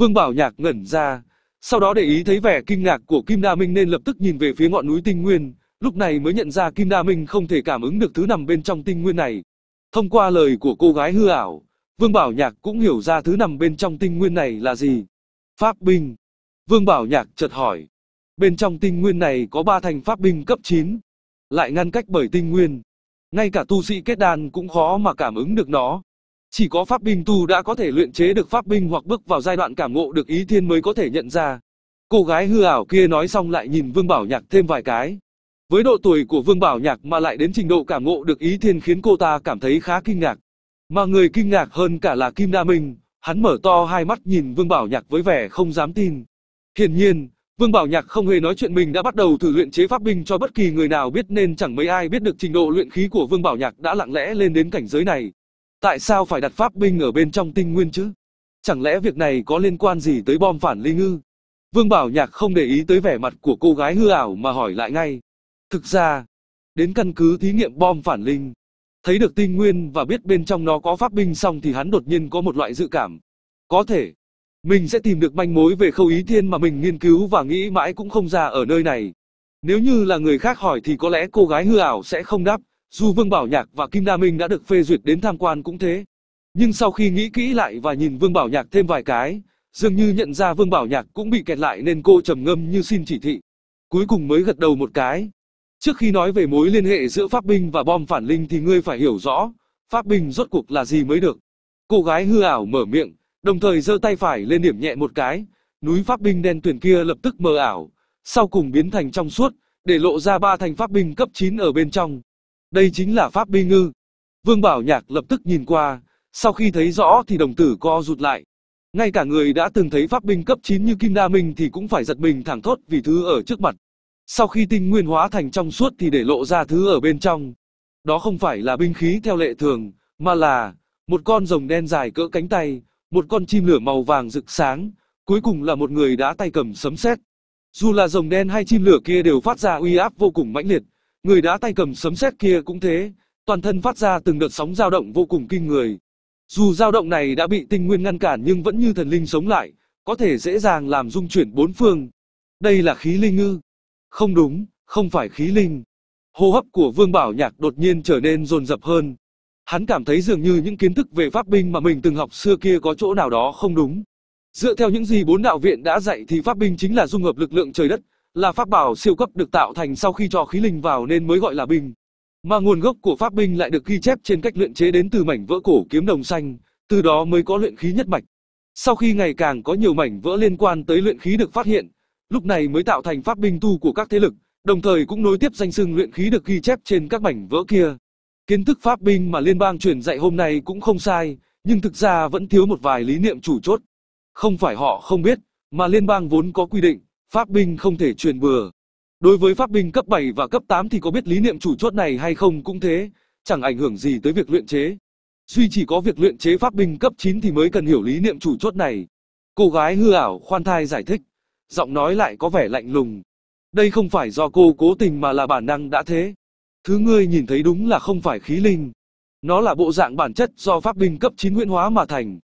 Vương Bảo Nhạc ngẩn ra, sau đó để ý thấy vẻ kinh ngạc của Kim Đa Minh nên lập tức nhìn về phía ngọn núi tinh nguyên, lúc này mới nhận ra Kim Đa Minh không thể cảm ứng được thứ nằm bên trong tinh nguyên này. Thông qua lời của cô gái hư ảo, Vương Bảo Nhạc cũng hiểu ra thứ nằm bên trong tinh nguyên này là gì. Pháp binh. Vương Bảo Nhạc chợt hỏi. Bên trong tinh nguyên này có ba thành pháp binh cấp 9. Lại ngăn cách bởi tinh nguyên. Ngay cả tu sĩ kết đàn cũng khó mà cảm ứng được nó. Chỉ có pháp binh tu đã có thể luyện chế được pháp binh hoặc bước vào giai đoạn cảm ngộ được ý thiên mới có thể nhận ra. Cô gái hư ảo kia nói xong lại nhìn Vương Bảo Nhạc thêm vài cái, với độ tuổi của Vương Bảo Nhạc mà lại đến trình độ cảm ngộ được ý thiên khiến cô ta cảm thấy khá kinh ngạc. Mà người kinh ngạc hơn cả là Kim Na Minh, hắn mở to hai mắt nhìn Vương Bảo Nhạc với vẻ không dám tin. Hiển nhiên, Vương Bảo Nhạc không hề nói chuyện mình đã bắt đầu thử luyện chế pháp binh cho bất kỳ người nào biết nên chẳng mấy ai biết được trình độ luyện khí của Vương Bảo Nhạc đã lặng lẽ lên đến cảnh giới này. Tại sao phải đặt pháp binh ở bên trong tinh nguyên chứ? Chẳng lẽ việc này có liên quan gì tới bom phản ly ngư? Vương Bảo Nhạc không để ý tới vẻ mặt của cô gái hư ảo mà hỏi lại ngay. Thực ra, đến căn cứ thí nghiệm bom phản linh, thấy được tinh nguyên và biết bên trong nó có pháp binh xong thì hắn đột nhiên có một loại dự cảm. Có thể, mình sẽ tìm được manh mối về khâu ý thiên mà mình nghiên cứu và nghĩ mãi cũng không ra ở nơi này. Nếu như là người khác hỏi thì có lẽ cô gái hư ảo sẽ không đáp, dù Vương Bảo Nhạc và Kim Đa Minh đã được phê duyệt đến tham quan cũng thế. Nhưng sau khi nghĩ kỹ lại và nhìn Vương Bảo Nhạc thêm vài cái, dường như nhận ra Vương Bảo Nhạc cũng bị kẹt lại nên cô trầm ngâm như xin chỉ thị. Cuối cùng mới gật đầu một cái, Trước khi nói về mối liên hệ giữa pháp binh và bom phản linh thì ngươi phải hiểu rõ, pháp binh rốt cuộc là gì mới được. Cô gái hư ảo mở miệng, đồng thời giơ tay phải lên điểm nhẹ một cái, núi pháp binh đen tuyền kia lập tức mờ ảo, sau cùng biến thành trong suốt, để lộ ra ba thành pháp binh cấp 9 ở bên trong. Đây chính là pháp binh ngư. Vương Bảo Nhạc lập tức nhìn qua, sau khi thấy rõ thì đồng tử co rụt lại. Ngay cả người đã từng thấy pháp binh cấp 9 như Kim Đa Minh thì cũng phải giật mình thẳng thốt vì thứ ở trước mặt. Sau khi tinh nguyên hóa thành trong suốt thì để lộ ra thứ ở bên trong. Đó không phải là binh khí theo lệ thường, mà là một con rồng đen dài cỡ cánh tay, một con chim lửa màu vàng rực sáng, cuối cùng là một người đã tay cầm sấm sét. Dù là rồng đen hay chim lửa kia đều phát ra uy áp vô cùng mãnh liệt, người đã tay cầm sấm sét kia cũng thế, toàn thân phát ra từng đợt sóng dao động vô cùng kinh người. Dù dao động này đã bị tinh nguyên ngăn cản nhưng vẫn như thần linh sống lại, có thể dễ dàng làm dung chuyển bốn phương. Đây là khí linh ngư. Không đúng, không phải khí linh. Hô hấp của Vương Bảo Nhạc đột nhiên trở nên dồn dập hơn. Hắn cảm thấy dường như những kiến thức về pháp binh mà mình từng học xưa kia có chỗ nào đó không đúng. Dựa theo những gì bốn đạo viện đã dạy thì pháp binh chính là dung hợp lực lượng trời đất, là pháp bảo siêu cấp được tạo thành sau khi cho khí linh vào nên mới gọi là binh. Mà nguồn gốc của pháp binh lại được ghi chép trên cách luyện chế đến từ mảnh vỡ cổ kiếm đồng xanh, từ đó mới có luyện khí nhất mạch. Sau khi ngày càng có nhiều mảnh vỡ liên quan tới luyện khí được phát hiện, lúc này mới tạo thành pháp binh tu của các thế lực, đồng thời cũng nối tiếp danh xưng luyện khí được ghi chép trên các mảnh vỡ kia. Kiến thức pháp binh mà liên bang truyền dạy hôm nay cũng không sai, nhưng thực ra vẫn thiếu một vài lý niệm chủ chốt. Không phải họ không biết, mà liên bang vốn có quy định, pháp binh không thể truyền bừa. Đối với pháp binh cấp 7 và cấp 8 thì có biết lý niệm chủ chốt này hay không cũng thế, chẳng ảnh hưởng gì tới việc luyện chế. Duy chỉ có việc luyện chế pháp binh cấp 9 thì mới cần hiểu lý niệm chủ chốt này. Cô gái hư ảo khoan thai giải thích giọng nói lại có vẻ lạnh lùng. Đây không phải do cô cố tình mà là bản năng đã thế. Thứ ngươi nhìn thấy đúng là không phải khí linh. Nó là bộ dạng bản chất do pháp binh cấp 9 huyễn hóa mà thành.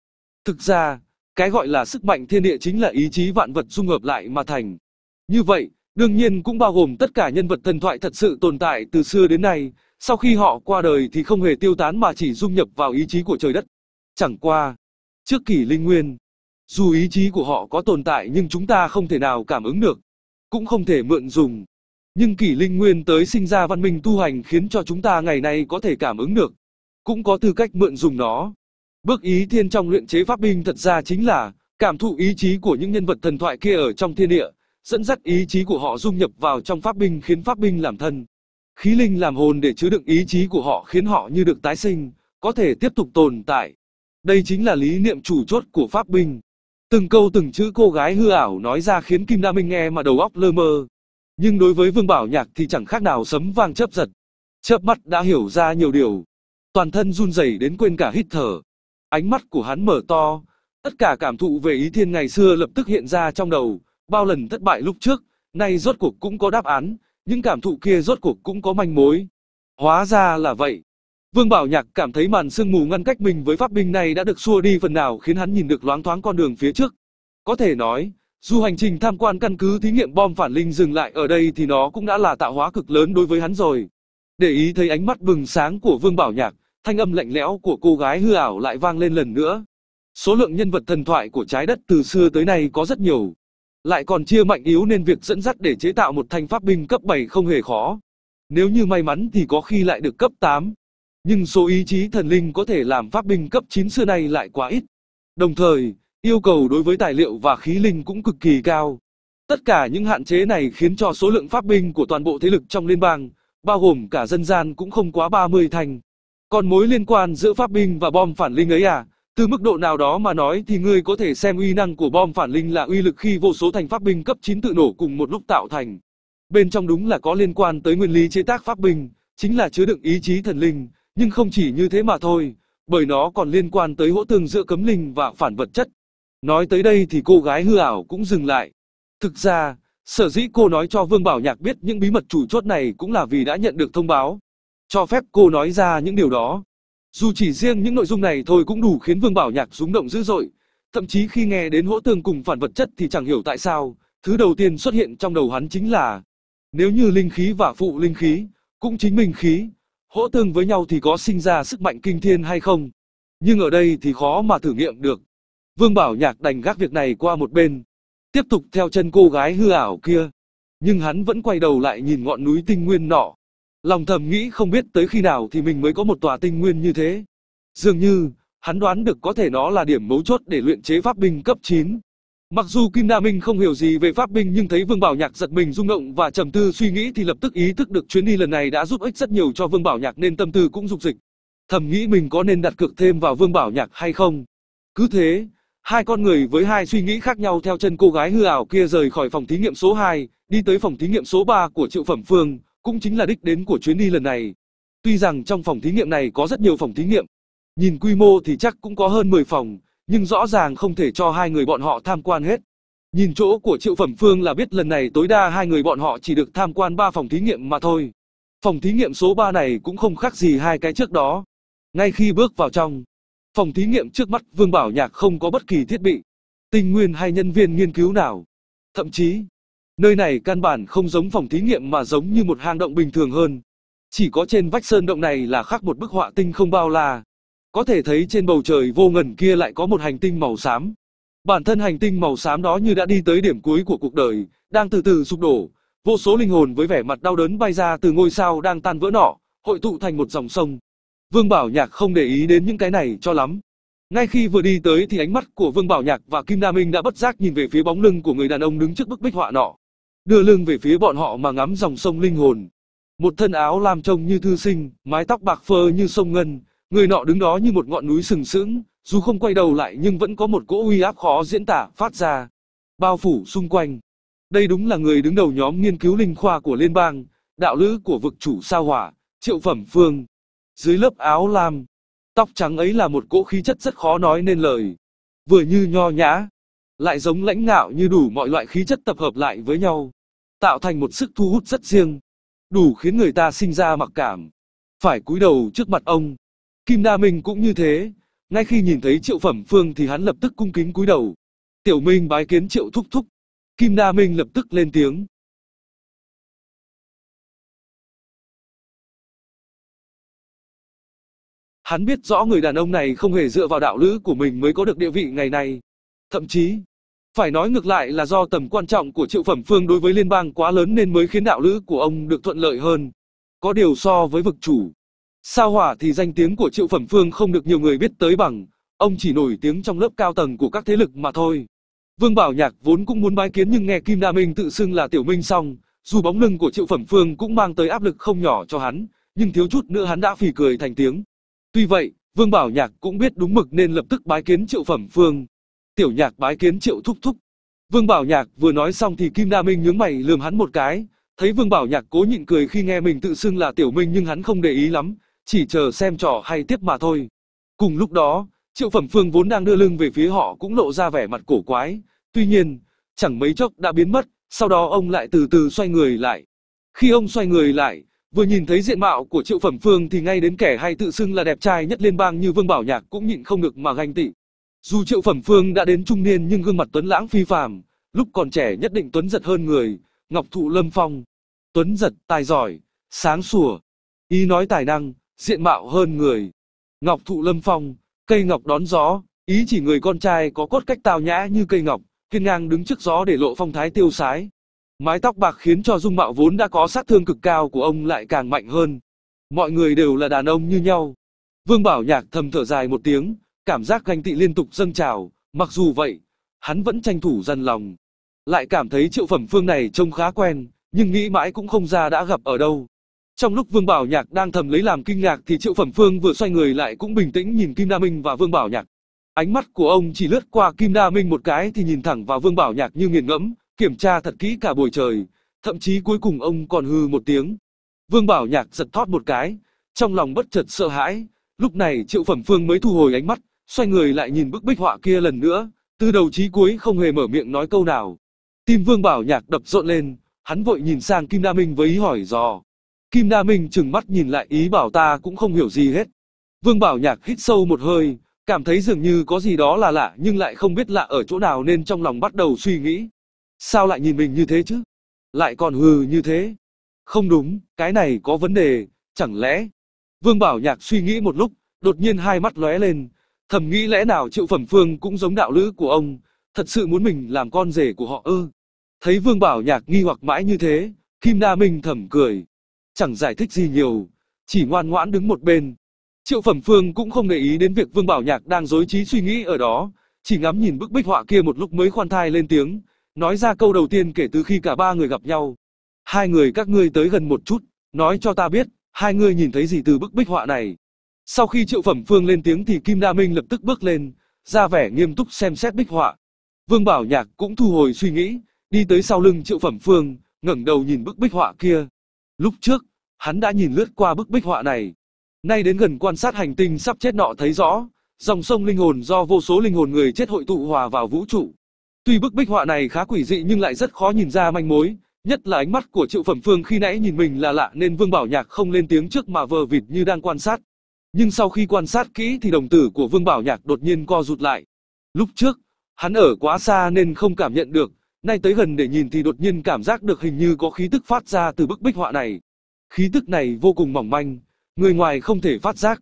Thực ra, cái gọi là sức mạnh thiên địa chính là ý chí vạn vật dung hợp lại mà thành. Như vậy, đương nhiên cũng bao gồm tất cả nhân vật thần thoại thật sự tồn tại từ xưa đến nay, sau khi họ qua đời thì không hề tiêu tán mà chỉ dung nhập vào ý chí của trời đất. Chẳng qua, trước kỷ linh nguyên, dù ý chí của họ có tồn tại nhưng chúng ta không thể nào cảm ứng được, cũng không thể mượn dùng. Nhưng kỷ linh nguyên tới sinh ra văn minh tu hành khiến cho chúng ta ngày nay có thể cảm ứng được, cũng có tư cách mượn dùng nó. Bước ý thiên trong luyện chế pháp binh thật ra chính là cảm thụ ý chí của những nhân vật thần thoại kia ở trong thiên địa, dẫn dắt ý chí của họ dung nhập vào trong pháp binh khiến pháp binh làm thân. Khí linh làm hồn để chứa đựng ý chí của họ khiến họ như được tái sinh, có thể tiếp tục tồn tại. Đây chính là lý niệm chủ chốt của pháp binh. Từng câu từng chữ cô gái hư ảo nói ra khiến Kim Na Minh nghe mà đầu óc lơ mơ. Nhưng đối với Vương Bảo Nhạc thì chẳng khác nào sấm vang chớp giật. Chớp mắt đã hiểu ra nhiều điều. Toàn thân run rẩy đến quên cả hít thở. Ánh mắt của hắn mở to, tất cả cảm thụ về ý thiên ngày xưa lập tức hiện ra trong đầu, bao lần thất bại lúc trước, nay rốt cuộc cũng có đáp án, những cảm thụ kia rốt cuộc cũng có manh mối. Hóa ra là vậy. Vương Bảo Nhạc cảm thấy màn sương mù ngăn cách mình với pháp binh này đã được xua đi phần nào khiến hắn nhìn được loáng thoáng con đường phía trước. Có thể nói, dù hành trình tham quan căn cứ thí nghiệm bom phản linh dừng lại ở đây thì nó cũng đã là tạo hóa cực lớn đối với hắn rồi. Để ý thấy ánh mắt bừng sáng của Vương Bảo Nhạc, thanh âm lạnh lẽo của cô gái hư ảo lại vang lên lần nữa. Số lượng nhân vật thần thoại của trái đất từ xưa tới nay có rất nhiều. Lại còn chia mạnh yếu nên việc dẫn dắt để chế tạo một thanh pháp binh cấp 7 không hề khó. Nếu như may mắn thì có khi lại được cấp 8, nhưng số ý chí thần linh có thể làm pháp binh cấp 9 xưa nay lại quá ít. Đồng thời, yêu cầu đối với tài liệu và khí linh cũng cực kỳ cao. Tất cả những hạn chế này khiến cho số lượng pháp binh của toàn bộ thế lực trong liên bang, bao gồm cả dân gian cũng không quá 30 thành. Còn mối liên quan giữa pháp binh và bom phản linh ấy à, từ mức độ nào đó mà nói thì ngươi có thể xem uy năng của bom phản linh là uy lực khi vô số thành pháp binh cấp 9 tự nổ cùng một lúc tạo thành. Bên trong đúng là có liên quan tới nguyên lý chế tác pháp binh, chính là chứa đựng ý chí thần linh, nhưng không chỉ như thế mà thôi, bởi nó còn liên quan tới hỗ tương giữa cấm linh và phản vật chất. Nói tới đây thì cô gái hư ảo cũng dừng lại. Thực ra, sở dĩ cô nói cho Vương Bảo Nhạc biết những bí mật chủ chốt này cũng là vì đã nhận được thông báo. Cho phép cô nói ra những điều đó. Dù chỉ riêng những nội dung này thôi cũng đủ khiến Vương Bảo Nhạc rúng động dữ dội. Thậm chí khi nghe đến hỗ tương cùng phản vật chất thì chẳng hiểu tại sao, thứ đầu tiên xuất hiện trong đầu hắn chính là nếu như linh khí và phụ linh khí, cũng chính mình khí, hỗ tương với nhau thì có sinh ra sức mạnh kinh thiên hay không. Nhưng ở đây thì khó mà thử nghiệm được. Vương Bảo Nhạc đành gác việc này qua một bên, tiếp tục theo chân cô gái hư ảo kia. Nhưng hắn vẫn quay đầu lại nhìn ngọn núi tinh nguyên nọ. Lòng thầm nghĩ không biết tới khi nào thì mình mới có một tòa tinh nguyên như thế. Dường như, hắn đoán được có thể nó là điểm mấu chốt để luyện chế pháp binh cấp 9. Mặc dù Kim Na Minh không hiểu gì về pháp binh nhưng thấy Vương Bảo Nhạc giật mình rung động và trầm tư suy nghĩ thì lập tức ý thức được chuyến đi lần này đã giúp ích rất nhiều cho Vương Bảo Nhạc nên tâm tư cũng dục dịch. Thầm nghĩ mình có nên đặt cược thêm vào Vương Bảo Nhạc hay không. Cứ thế, hai con người với hai suy nghĩ khác nhau theo chân cô gái hư ảo kia rời khỏi phòng thí nghiệm số 2, đi tới phòng thí nghiệm số 3 của Triệu Phẩm Phương, cũng chính là đích đến của chuyến đi lần này. Tuy rằng trong phòng thí nghiệm này có rất nhiều phòng thí nghiệm, nhìn quy mô thì chắc cũng có hơn 10 phòng, nhưng rõ ràng không thể cho hai người bọn họ tham quan hết. Nhìn chỗ của Triệu Phẩm Phương là biết lần này tối đa hai người bọn họ chỉ được tham quan ba phòng thí nghiệm mà thôi. Phòng thí nghiệm số 3 này cũng không khác gì hai cái trước đó. Ngay khi bước vào trong, phòng thí nghiệm trước mắt Vương Bảo Nhạc không có bất kỳ thiết bị, tinh nguyên hay nhân viên nghiên cứu nào. Thậm chí, nơi này căn bản không giống phòng thí nghiệm mà giống như một hang động bình thường hơn. Chỉ có trên vách sơn động này là khắc một bức họa tinh không bao la. Có thể thấy trên bầu trời vô ngần kia lại có một hành tinh màu xám. Bản thân hành tinh màu xám đó như đã đi tới điểm cuối của cuộc đời, đang từ từ sụp đổ. Vô số linh hồn với vẻ mặt đau đớn bay ra từ ngôi sao đang tan vỡ nọ, hội tụ thành một dòng sông. Vương Bảo Nhạc không để ý đến những cái này cho lắm. Ngay khi vừa đi tới thì ánh mắt của Vương Bảo Nhạc và Kim Đa Minh đã bất giác nhìn về phía bóng lưng của người đàn ông đứng trước bức bích họa nọ. Đưa lưng về phía bọn họ mà ngắm dòng sông linh hồn. Một thân áo lam trông như thư sinh, mái tóc bạc phơ như sông ngân, Người nọ đứng đó như một ngọn núi sừng sững, dù không quay đầu lại nhưng vẫn có một cỗ uy áp khó diễn tả phát ra, bao phủ xung quanh. Đây đúng là người đứng đầu nhóm nghiên cứu linh khoa của liên bang, đạo lữ của vực chủ sao hỏa, triệu phẩm phương. Dưới lớp áo lam, tóc trắng ấy là một cỗ khí chất rất khó nói nên lời. Vừa như nho nhã, lại giống lãnh ngạo như đủ mọi loại khí chất tập hợp lại với nhau, tạo thành một sức thu hút rất riêng, đủ khiến người ta sinh ra mặc cảm. Phải cúi đầu trước mặt ông. Kim Đa Minh cũng như thế, ngay khi nhìn thấy Triệu Phẩm Phương thì hắn lập tức cung kính cúi đầu. Tiểu Minh bái kiến Triệu Thúc Thúc. Kim Đa Minh lập tức lên tiếng. Hắn biết rõ người đàn ông này không hề dựa vào đạo lữ của mình mới có được địa vị ngày nay. Thậm chí, phải nói ngược lại là do tầm quan trọng của Triệu Phẩm Phương đối với liên bang quá lớn nên mới khiến đạo lữ của ông được thuận lợi hơn. Có điều so với vực chủ, Sao hỏa thì danh tiếng của Triệu Phẩm Phương không được nhiều người biết tới bằng, ông chỉ nổi tiếng trong lớp cao tầng của các thế lực mà thôi. Vương Bảo Nhạc vốn cũng muốn bái kiến nhưng nghe Kim Đa Minh tự xưng là Tiểu Minh xong, dù bóng lưng của Triệu Phẩm Phương cũng mang tới áp lực không nhỏ cho hắn, nhưng thiếu chút nữa hắn đã phì cười thành tiếng. Tuy vậy, Vương Bảo Nhạc cũng biết đúng mực nên lập tức bái kiến Triệu Phẩm Phương. Tiểu Nhạc bái kiến Triệu Thúc Thúc. Vương Bảo Nhạc vừa nói xong thì Kim Đa Minh nhướng mày lườm hắn một cái, thấy Vương Bảo Nhạc cố nhịn cười khi nghe mình tự xưng là Tiểu Minh nhưng hắn không để ý lắm, chỉ chờ xem trò hay tiếp mà thôi. Cùng lúc đó, Triệu Phẩm Phương vốn đang đưa lưng về phía họ cũng lộ ra vẻ mặt cổ quái, tuy nhiên, chẳng mấy chốc đã biến mất, sau đó ông lại từ từ xoay người lại. Khi ông xoay người lại, vừa nhìn thấy diện mạo của Triệu Phẩm Phương thì ngay đến kẻ hay tự xưng là đẹp trai nhất liên bang như Vương Bảo Nhạc cũng nhịn không được mà ganh tị. Dù Triệu Phẩm Phương đã đến trung niên nhưng gương mặt Tuấn Lãng phi phàm, lúc còn trẻ nhất định Tuấn giật hơn người, Ngọc Thụ Lâm Phong. Tuấn giật tài giỏi, sáng sủa, ý nói tài năng, diện mạo hơn người. Ngọc thụ lâm phong, cây ngọc đón gió, ý chỉ người con trai có cốt cách tào nhã như cây ngọc, kiên ngang đứng trước gió để lộ phong thái tiêu sái. Mái tóc bạc khiến cho dung mạo vốn đã có sát thương cực cao của ông lại càng mạnh hơn. Mọi người đều là đàn ông như nhau. Vương Bảo Nhạc thầm thở dài một tiếng, cảm giác ganh tị liên tục dâng trào, mặc dù vậy, hắn vẫn tranh thủ dằn lòng. Lại cảm thấy triệu phẩm phương này trông khá quen, nhưng nghĩ mãi cũng không ra đã gặp ở đâu. Trong lúc Vương Bảo Nhạc đang thầm lấy làm kinh ngạc thì Triệu Phẩm Phương vừa xoay người lại cũng bình tĩnh nhìn Kim Đa Minh và Vương Bảo Nhạc. Ánh mắt của ông chỉ lướt qua Kim Đa Minh một cái thì nhìn thẳng vào Vương Bảo Nhạc như nghiền ngẫm, kiểm tra thật kỹ cả buổi trời, thậm chí cuối cùng ông còn hư một tiếng. Vương Bảo Nhạc giật thót một cái, trong lòng bất chợt sợ hãi, lúc này Triệu Phẩm Phương mới thu hồi ánh mắt, xoay người lại nhìn bức bích họa kia lần nữa, từ đầu chí cuối không hề mở miệng nói câu nào. Tim Vương Bảo Nhạc đập rộn lên, hắn vội nhìn sang Kim Đa Minh với ý hỏi dò. Kim Na Minh chừng mắt nhìn lại ý bảo ta cũng không hiểu gì hết. Vương Bảo Nhạc hít sâu một hơi, cảm thấy dường như có gì đó là lạ nhưng lại không biết lạ ở chỗ nào nên trong lòng bắt đầu suy nghĩ. Sao lại nhìn mình như thế chứ? Lại còn hừ như thế? Không đúng, cái này có vấn đề, chẳng lẽ? Vương Bảo Nhạc suy nghĩ một lúc, đột nhiên hai mắt lóe lên, thầm nghĩ lẽ nào Triệu Phẩm Phương cũng giống đạo lữ của ông, thật sự muốn mình làm con rể của họ ư? Thấy Vương Bảo Nhạc nghi hoặc mãi như thế, Kim Na Minh thầm cười, chẳng giải thích gì nhiều, chỉ ngoan ngoãn đứng một bên. Triệu Phẩm Phương cũng không để ý đến việc Vương Bảo Nhạc đang dối trí suy nghĩ ở đó, chỉ ngắm nhìn bức bích họa kia một lúc mới khoan thai lên tiếng, nói ra câu đầu tiên kể từ khi cả ba người gặp nhau. Hai người các ngươi tới gần một chút, nói cho ta biết, hai ngươi nhìn thấy gì từ bức bích họa này. Sau khi Triệu Phẩm Phương lên tiếng thì Kim Đa Minh lập tức bước lên, ra vẻ nghiêm túc xem xét bích họa. Vương Bảo Nhạc cũng thu hồi suy nghĩ, đi tới sau lưng Triệu Phẩm Phương, ngẩng đầu nhìn bức bích họa kia. Lúc trước, Hắn đã nhìn lướt qua bức bích họa này. Nay đến gần quan sát hành tinh sắp chết nọ thấy rõ, dòng sông linh hồn do vô số linh hồn người chết hội tụ hòa vào vũ trụ. Tuy bức bích họa này khá quỷ dị nhưng lại rất khó nhìn ra manh mối, nhất là ánh mắt của Triệu Phẩm Phương khi nãy nhìn mình là lạ nên Vương Bảo Nhạc không lên tiếng trước mà vờ vịt như đang quan sát. Nhưng sau khi quan sát kỹ thì đồng tử của Vương Bảo Nhạc đột nhiên co rụt lại. Lúc trước, hắn ở quá xa nên không cảm nhận được, nay tới gần để nhìn thì đột nhiên cảm giác được hình như có khí tức phát ra từ bức bích họa này. Khí tức này vô cùng mỏng manh, người ngoài không thể phát giác.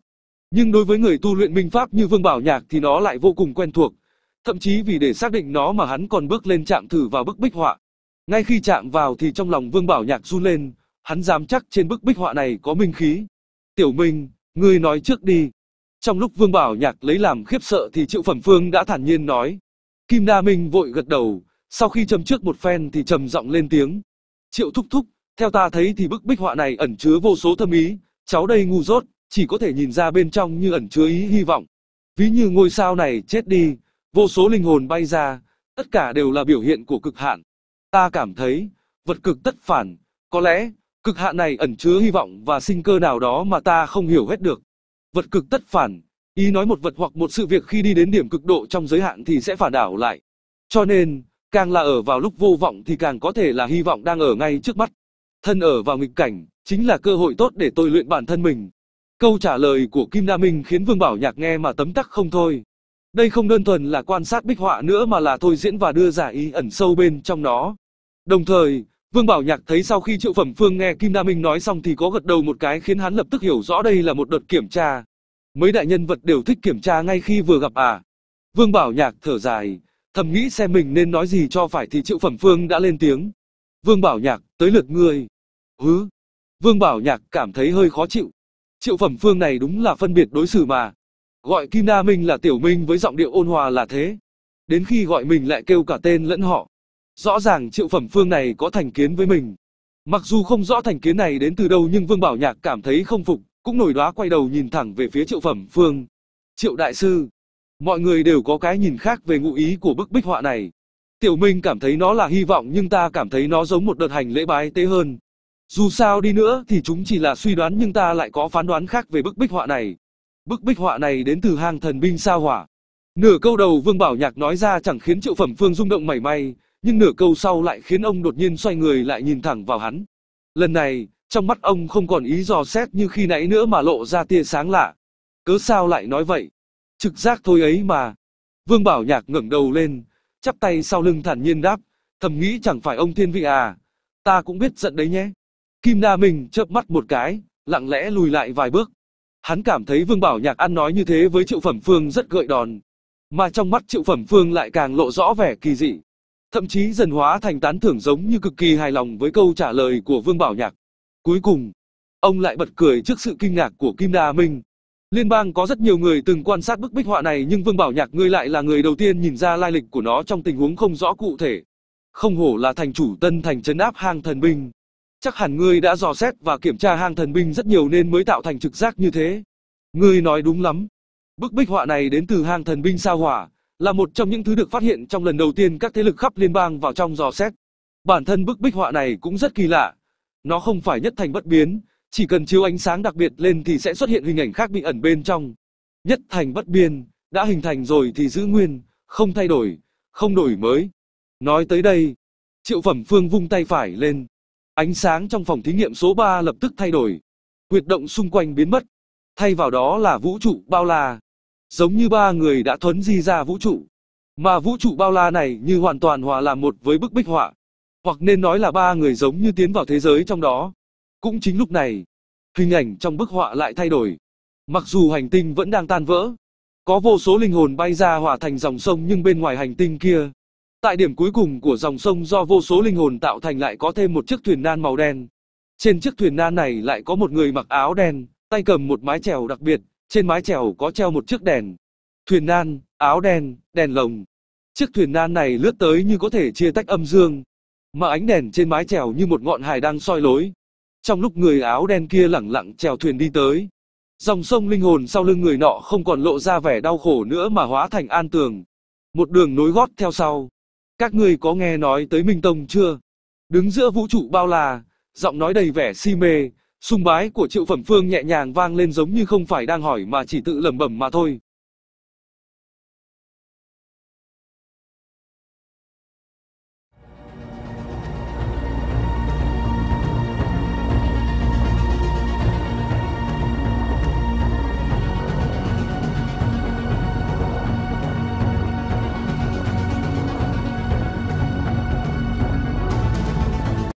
Nhưng đối với người tu luyện minh pháp như Vương Bảo Nhạc thì nó lại vô cùng quen thuộc. Thậm chí vì để xác định nó mà hắn còn bước lên chạm thử vào bức bích họa. Ngay khi chạm vào thì trong lòng Vương Bảo Nhạc run lên, hắn dám chắc trên bức bích họa này có minh khí. Tiểu Minh, ngươi nói trước đi. Trong lúc Vương Bảo Nhạc lấy làm khiếp sợ thì Triệu Phẩm Phương đã thản nhiên nói. Kim Đa Minh vội gật đầu, sau khi châm trước một phen thì trầm giọng lên tiếng. Triệu Thúc Thúc, theo ta thấy thì bức bích họa này ẩn chứa vô số thâm ý, cháu đây ngu dốt, chỉ có thể nhìn ra bên trong như ẩn chứa ý hy vọng. Ví như ngôi sao này chết đi, vô số linh hồn bay ra, tất cả đều là biểu hiện của cực hạn. Ta cảm thấy, vật cực tất phản, có lẽ, cực hạn này ẩn chứa hy vọng và sinh cơ nào đó mà ta không hiểu hết được. Vật cực tất phản, ý nói một vật hoặc một sự việc khi đi đến điểm cực độ trong giới hạn thì sẽ phản đảo lại. Cho nên, càng là ở vào lúc vô vọng thì càng có thể là hy vọng đang ở ngay trước mắt thân ở vào nghịch cảnh, chính là cơ hội tốt để tôi luyện bản thân mình. Câu trả lời của Kim Na Minh khiến Vương Bảo Nhạc nghe mà tấm tắc không thôi. Đây không đơn thuần là quan sát bích họa nữa mà là thôi diễn và đưa giả ý ẩn sâu bên trong nó. Đồng thời, Vương Bảo Nhạc thấy sau khi Triệu Phẩm Phương nghe Kim Na Minh nói xong thì có gật đầu một cái khiến hắn lập tức hiểu rõ đây là một đợt kiểm tra. Mấy đại nhân vật đều thích kiểm tra ngay khi vừa gặp à. Vương Bảo Nhạc thở dài, thầm nghĩ xem mình nên nói gì cho phải thì Triệu Phẩm Phương đã lên tiếng. Vương Bảo Nhạc, tới lượt ngươi. Hứ, Vương Bảo Nhạc cảm thấy hơi khó chịu. Triệu Phẩm Phương này đúng là phân biệt đối xử mà. Gọi Kim Na Minh là Tiểu Minh với giọng điệu ôn hòa là thế. Đến khi gọi mình lại kêu cả tên lẫn họ. Rõ ràng Triệu Phẩm Phương này có thành kiến với mình. Mặc dù không rõ thành kiến này đến từ đâu nhưng Vương Bảo Nhạc cảm thấy không phục, cũng nổi đoá quay đầu nhìn thẳng về phía Triệu Phẩm Phương. Triệu Đại Sư, mọi người đều có cái nhìn khác về ngụ ý của bức bích họa này. Tiểu Minh cảm thấy nó là hy vọng nhưng ta cảm thấy nó giống một đợt hành lễ bái tế hơn. Dù sao đi nữa thì chúng chỉ là suy đoán nhưng ta lại có phán đoán khác về bức bích họa này. Bức bích họa này đến từ hang thần binh sao hỏa. Nửa câu đầu Vương Bảo Nhạc nói ra chẳng khiến Triệu Phẩm Phương rung động mảy may, nhưng nửa câu sau lại khiến ông đột nhiên xoay người lại nhìn thẳng vào hắn. Lần này, trong mắt ông không còn ý dò xét như khi nãy nữa mà lộ ra tia sáng lạ. Cớ sao lại nói vậy? Trực giác thôi ấy mà. Vương Bảo Nhạc ngẩng đầu lên, chắp tay sau lưng thản nhiên đáp, thầm nghĩ chẳng phải ông thiên vị à, ta cũng biết giận đấy nhé. Kim Na Minh chớp mắt một cái, lặng lẽ lùi lại vài bước. Hắn cảm thấy Vương Bảo Nhạc ăn nói như thế với Triệu Phẩm Phương rất gợi đòn. Mà trong mắt Triệu Phẩm Phương lại càng lộ rõ vẻ kỳ dị. Thậm chí dần hóa thành tán thưởng giống như cực kỳ hài lòng với câu trả lời của Vương Bảo Nhạc. Cuối cùng, ông lại bật cười trước sự kinh ngạc của Kim Na Minh. Liên bang có rất nhiều người từng quan sát bức bích họa này nhưng Vương Bảo Nhạc ngươi lại là người đầu tiên nhìn ra lai lịch của nó trong tình huống không rõ cụ thể. Không hổ là thành chủ tân thành chấn áp hang thần binh. Chắc hẳn ngươi đã dò xét và kiểm tra hang thần binh rất nhiều nên mới tạo thành trực giác như thế. Ngươi nói đúng lắm. Bức bích họa này đến từ hang thần binh sao hỏa, là một trong những thứ được phát hiện trong lần đầu tiên các thế lực khắp liên bang vào trong dò xét. Bản thân bức bích họa này cũng rất kỳ lạ. Nó không phải nhất thành bất biến, chỉ cần chiếu ánh sáng đặc biệt lên thì sẽ xuất hiện hình ảnh khác bị ẩn bên trong. Nhất thành bất biến đã hình thành rồi thì giữ nguyên, không thay đổi, không đổi mới. Nói tới đây, triệu phẩm phương vung tay phải lên, Ánh sáng trong phòng thí nghiệm số 3 lập tức thay đổi. Huyệt động xung quanh biến mất. Thay vào đó là vũ trụ bao la. Giống như ba người đã thuấn di ra vũ trụ. Mà vũ trụ bao la này như hoàn toàn hòa làm một với bức bích họa. Hoặc nên nói là ba người giống như tiến vào thế giới trong đó. Cũng chính lúc này, hình ảnh trong bức họa lại thay đổi. Mặc dù hành tinh vẫn đang tan vỡ, có vô số linh hồn bay ra hòa thành dòng sông nhưng bên ngoài hành tinh kia, Tại điểm cuối cùng của dòng sông do vô số linh hồn tạo thành lại có thêm một chiếc thuyền nan màu đen. Trên chiếc thuyền nan này lại có một người mặc áo đen, tay cầm một mái chèo đặc biệt, trên mái chèo có treo một chiếc đèn. Thuyền nan, áo đen, đèn lồng. Chiếc thuyền nan này lướt tới như có thể chia tách âm dương, mà ánh đèn trên mái chèo như một ngọn hài đang soi lối. Trong lúc người áo đen kia lẳng lặng chèo thuyền đi tới, dòng sông linh hồn sau lưng người nọ không còn lộ ra vẻ đau khổ nữa mà hóa thành an tường. Một đường nối gót theo sau, các ngươi có nghe nói tới Minh Tông chưa? Đứng giữa vũ trụ bao la, giọng nói đầy vẻ si mê, sung bái của Triệu Phẩm Phương nhẹ nhàng vang lên giống như không phải đang hỏi mà chỉ tự lẩm bẩm mà thôi.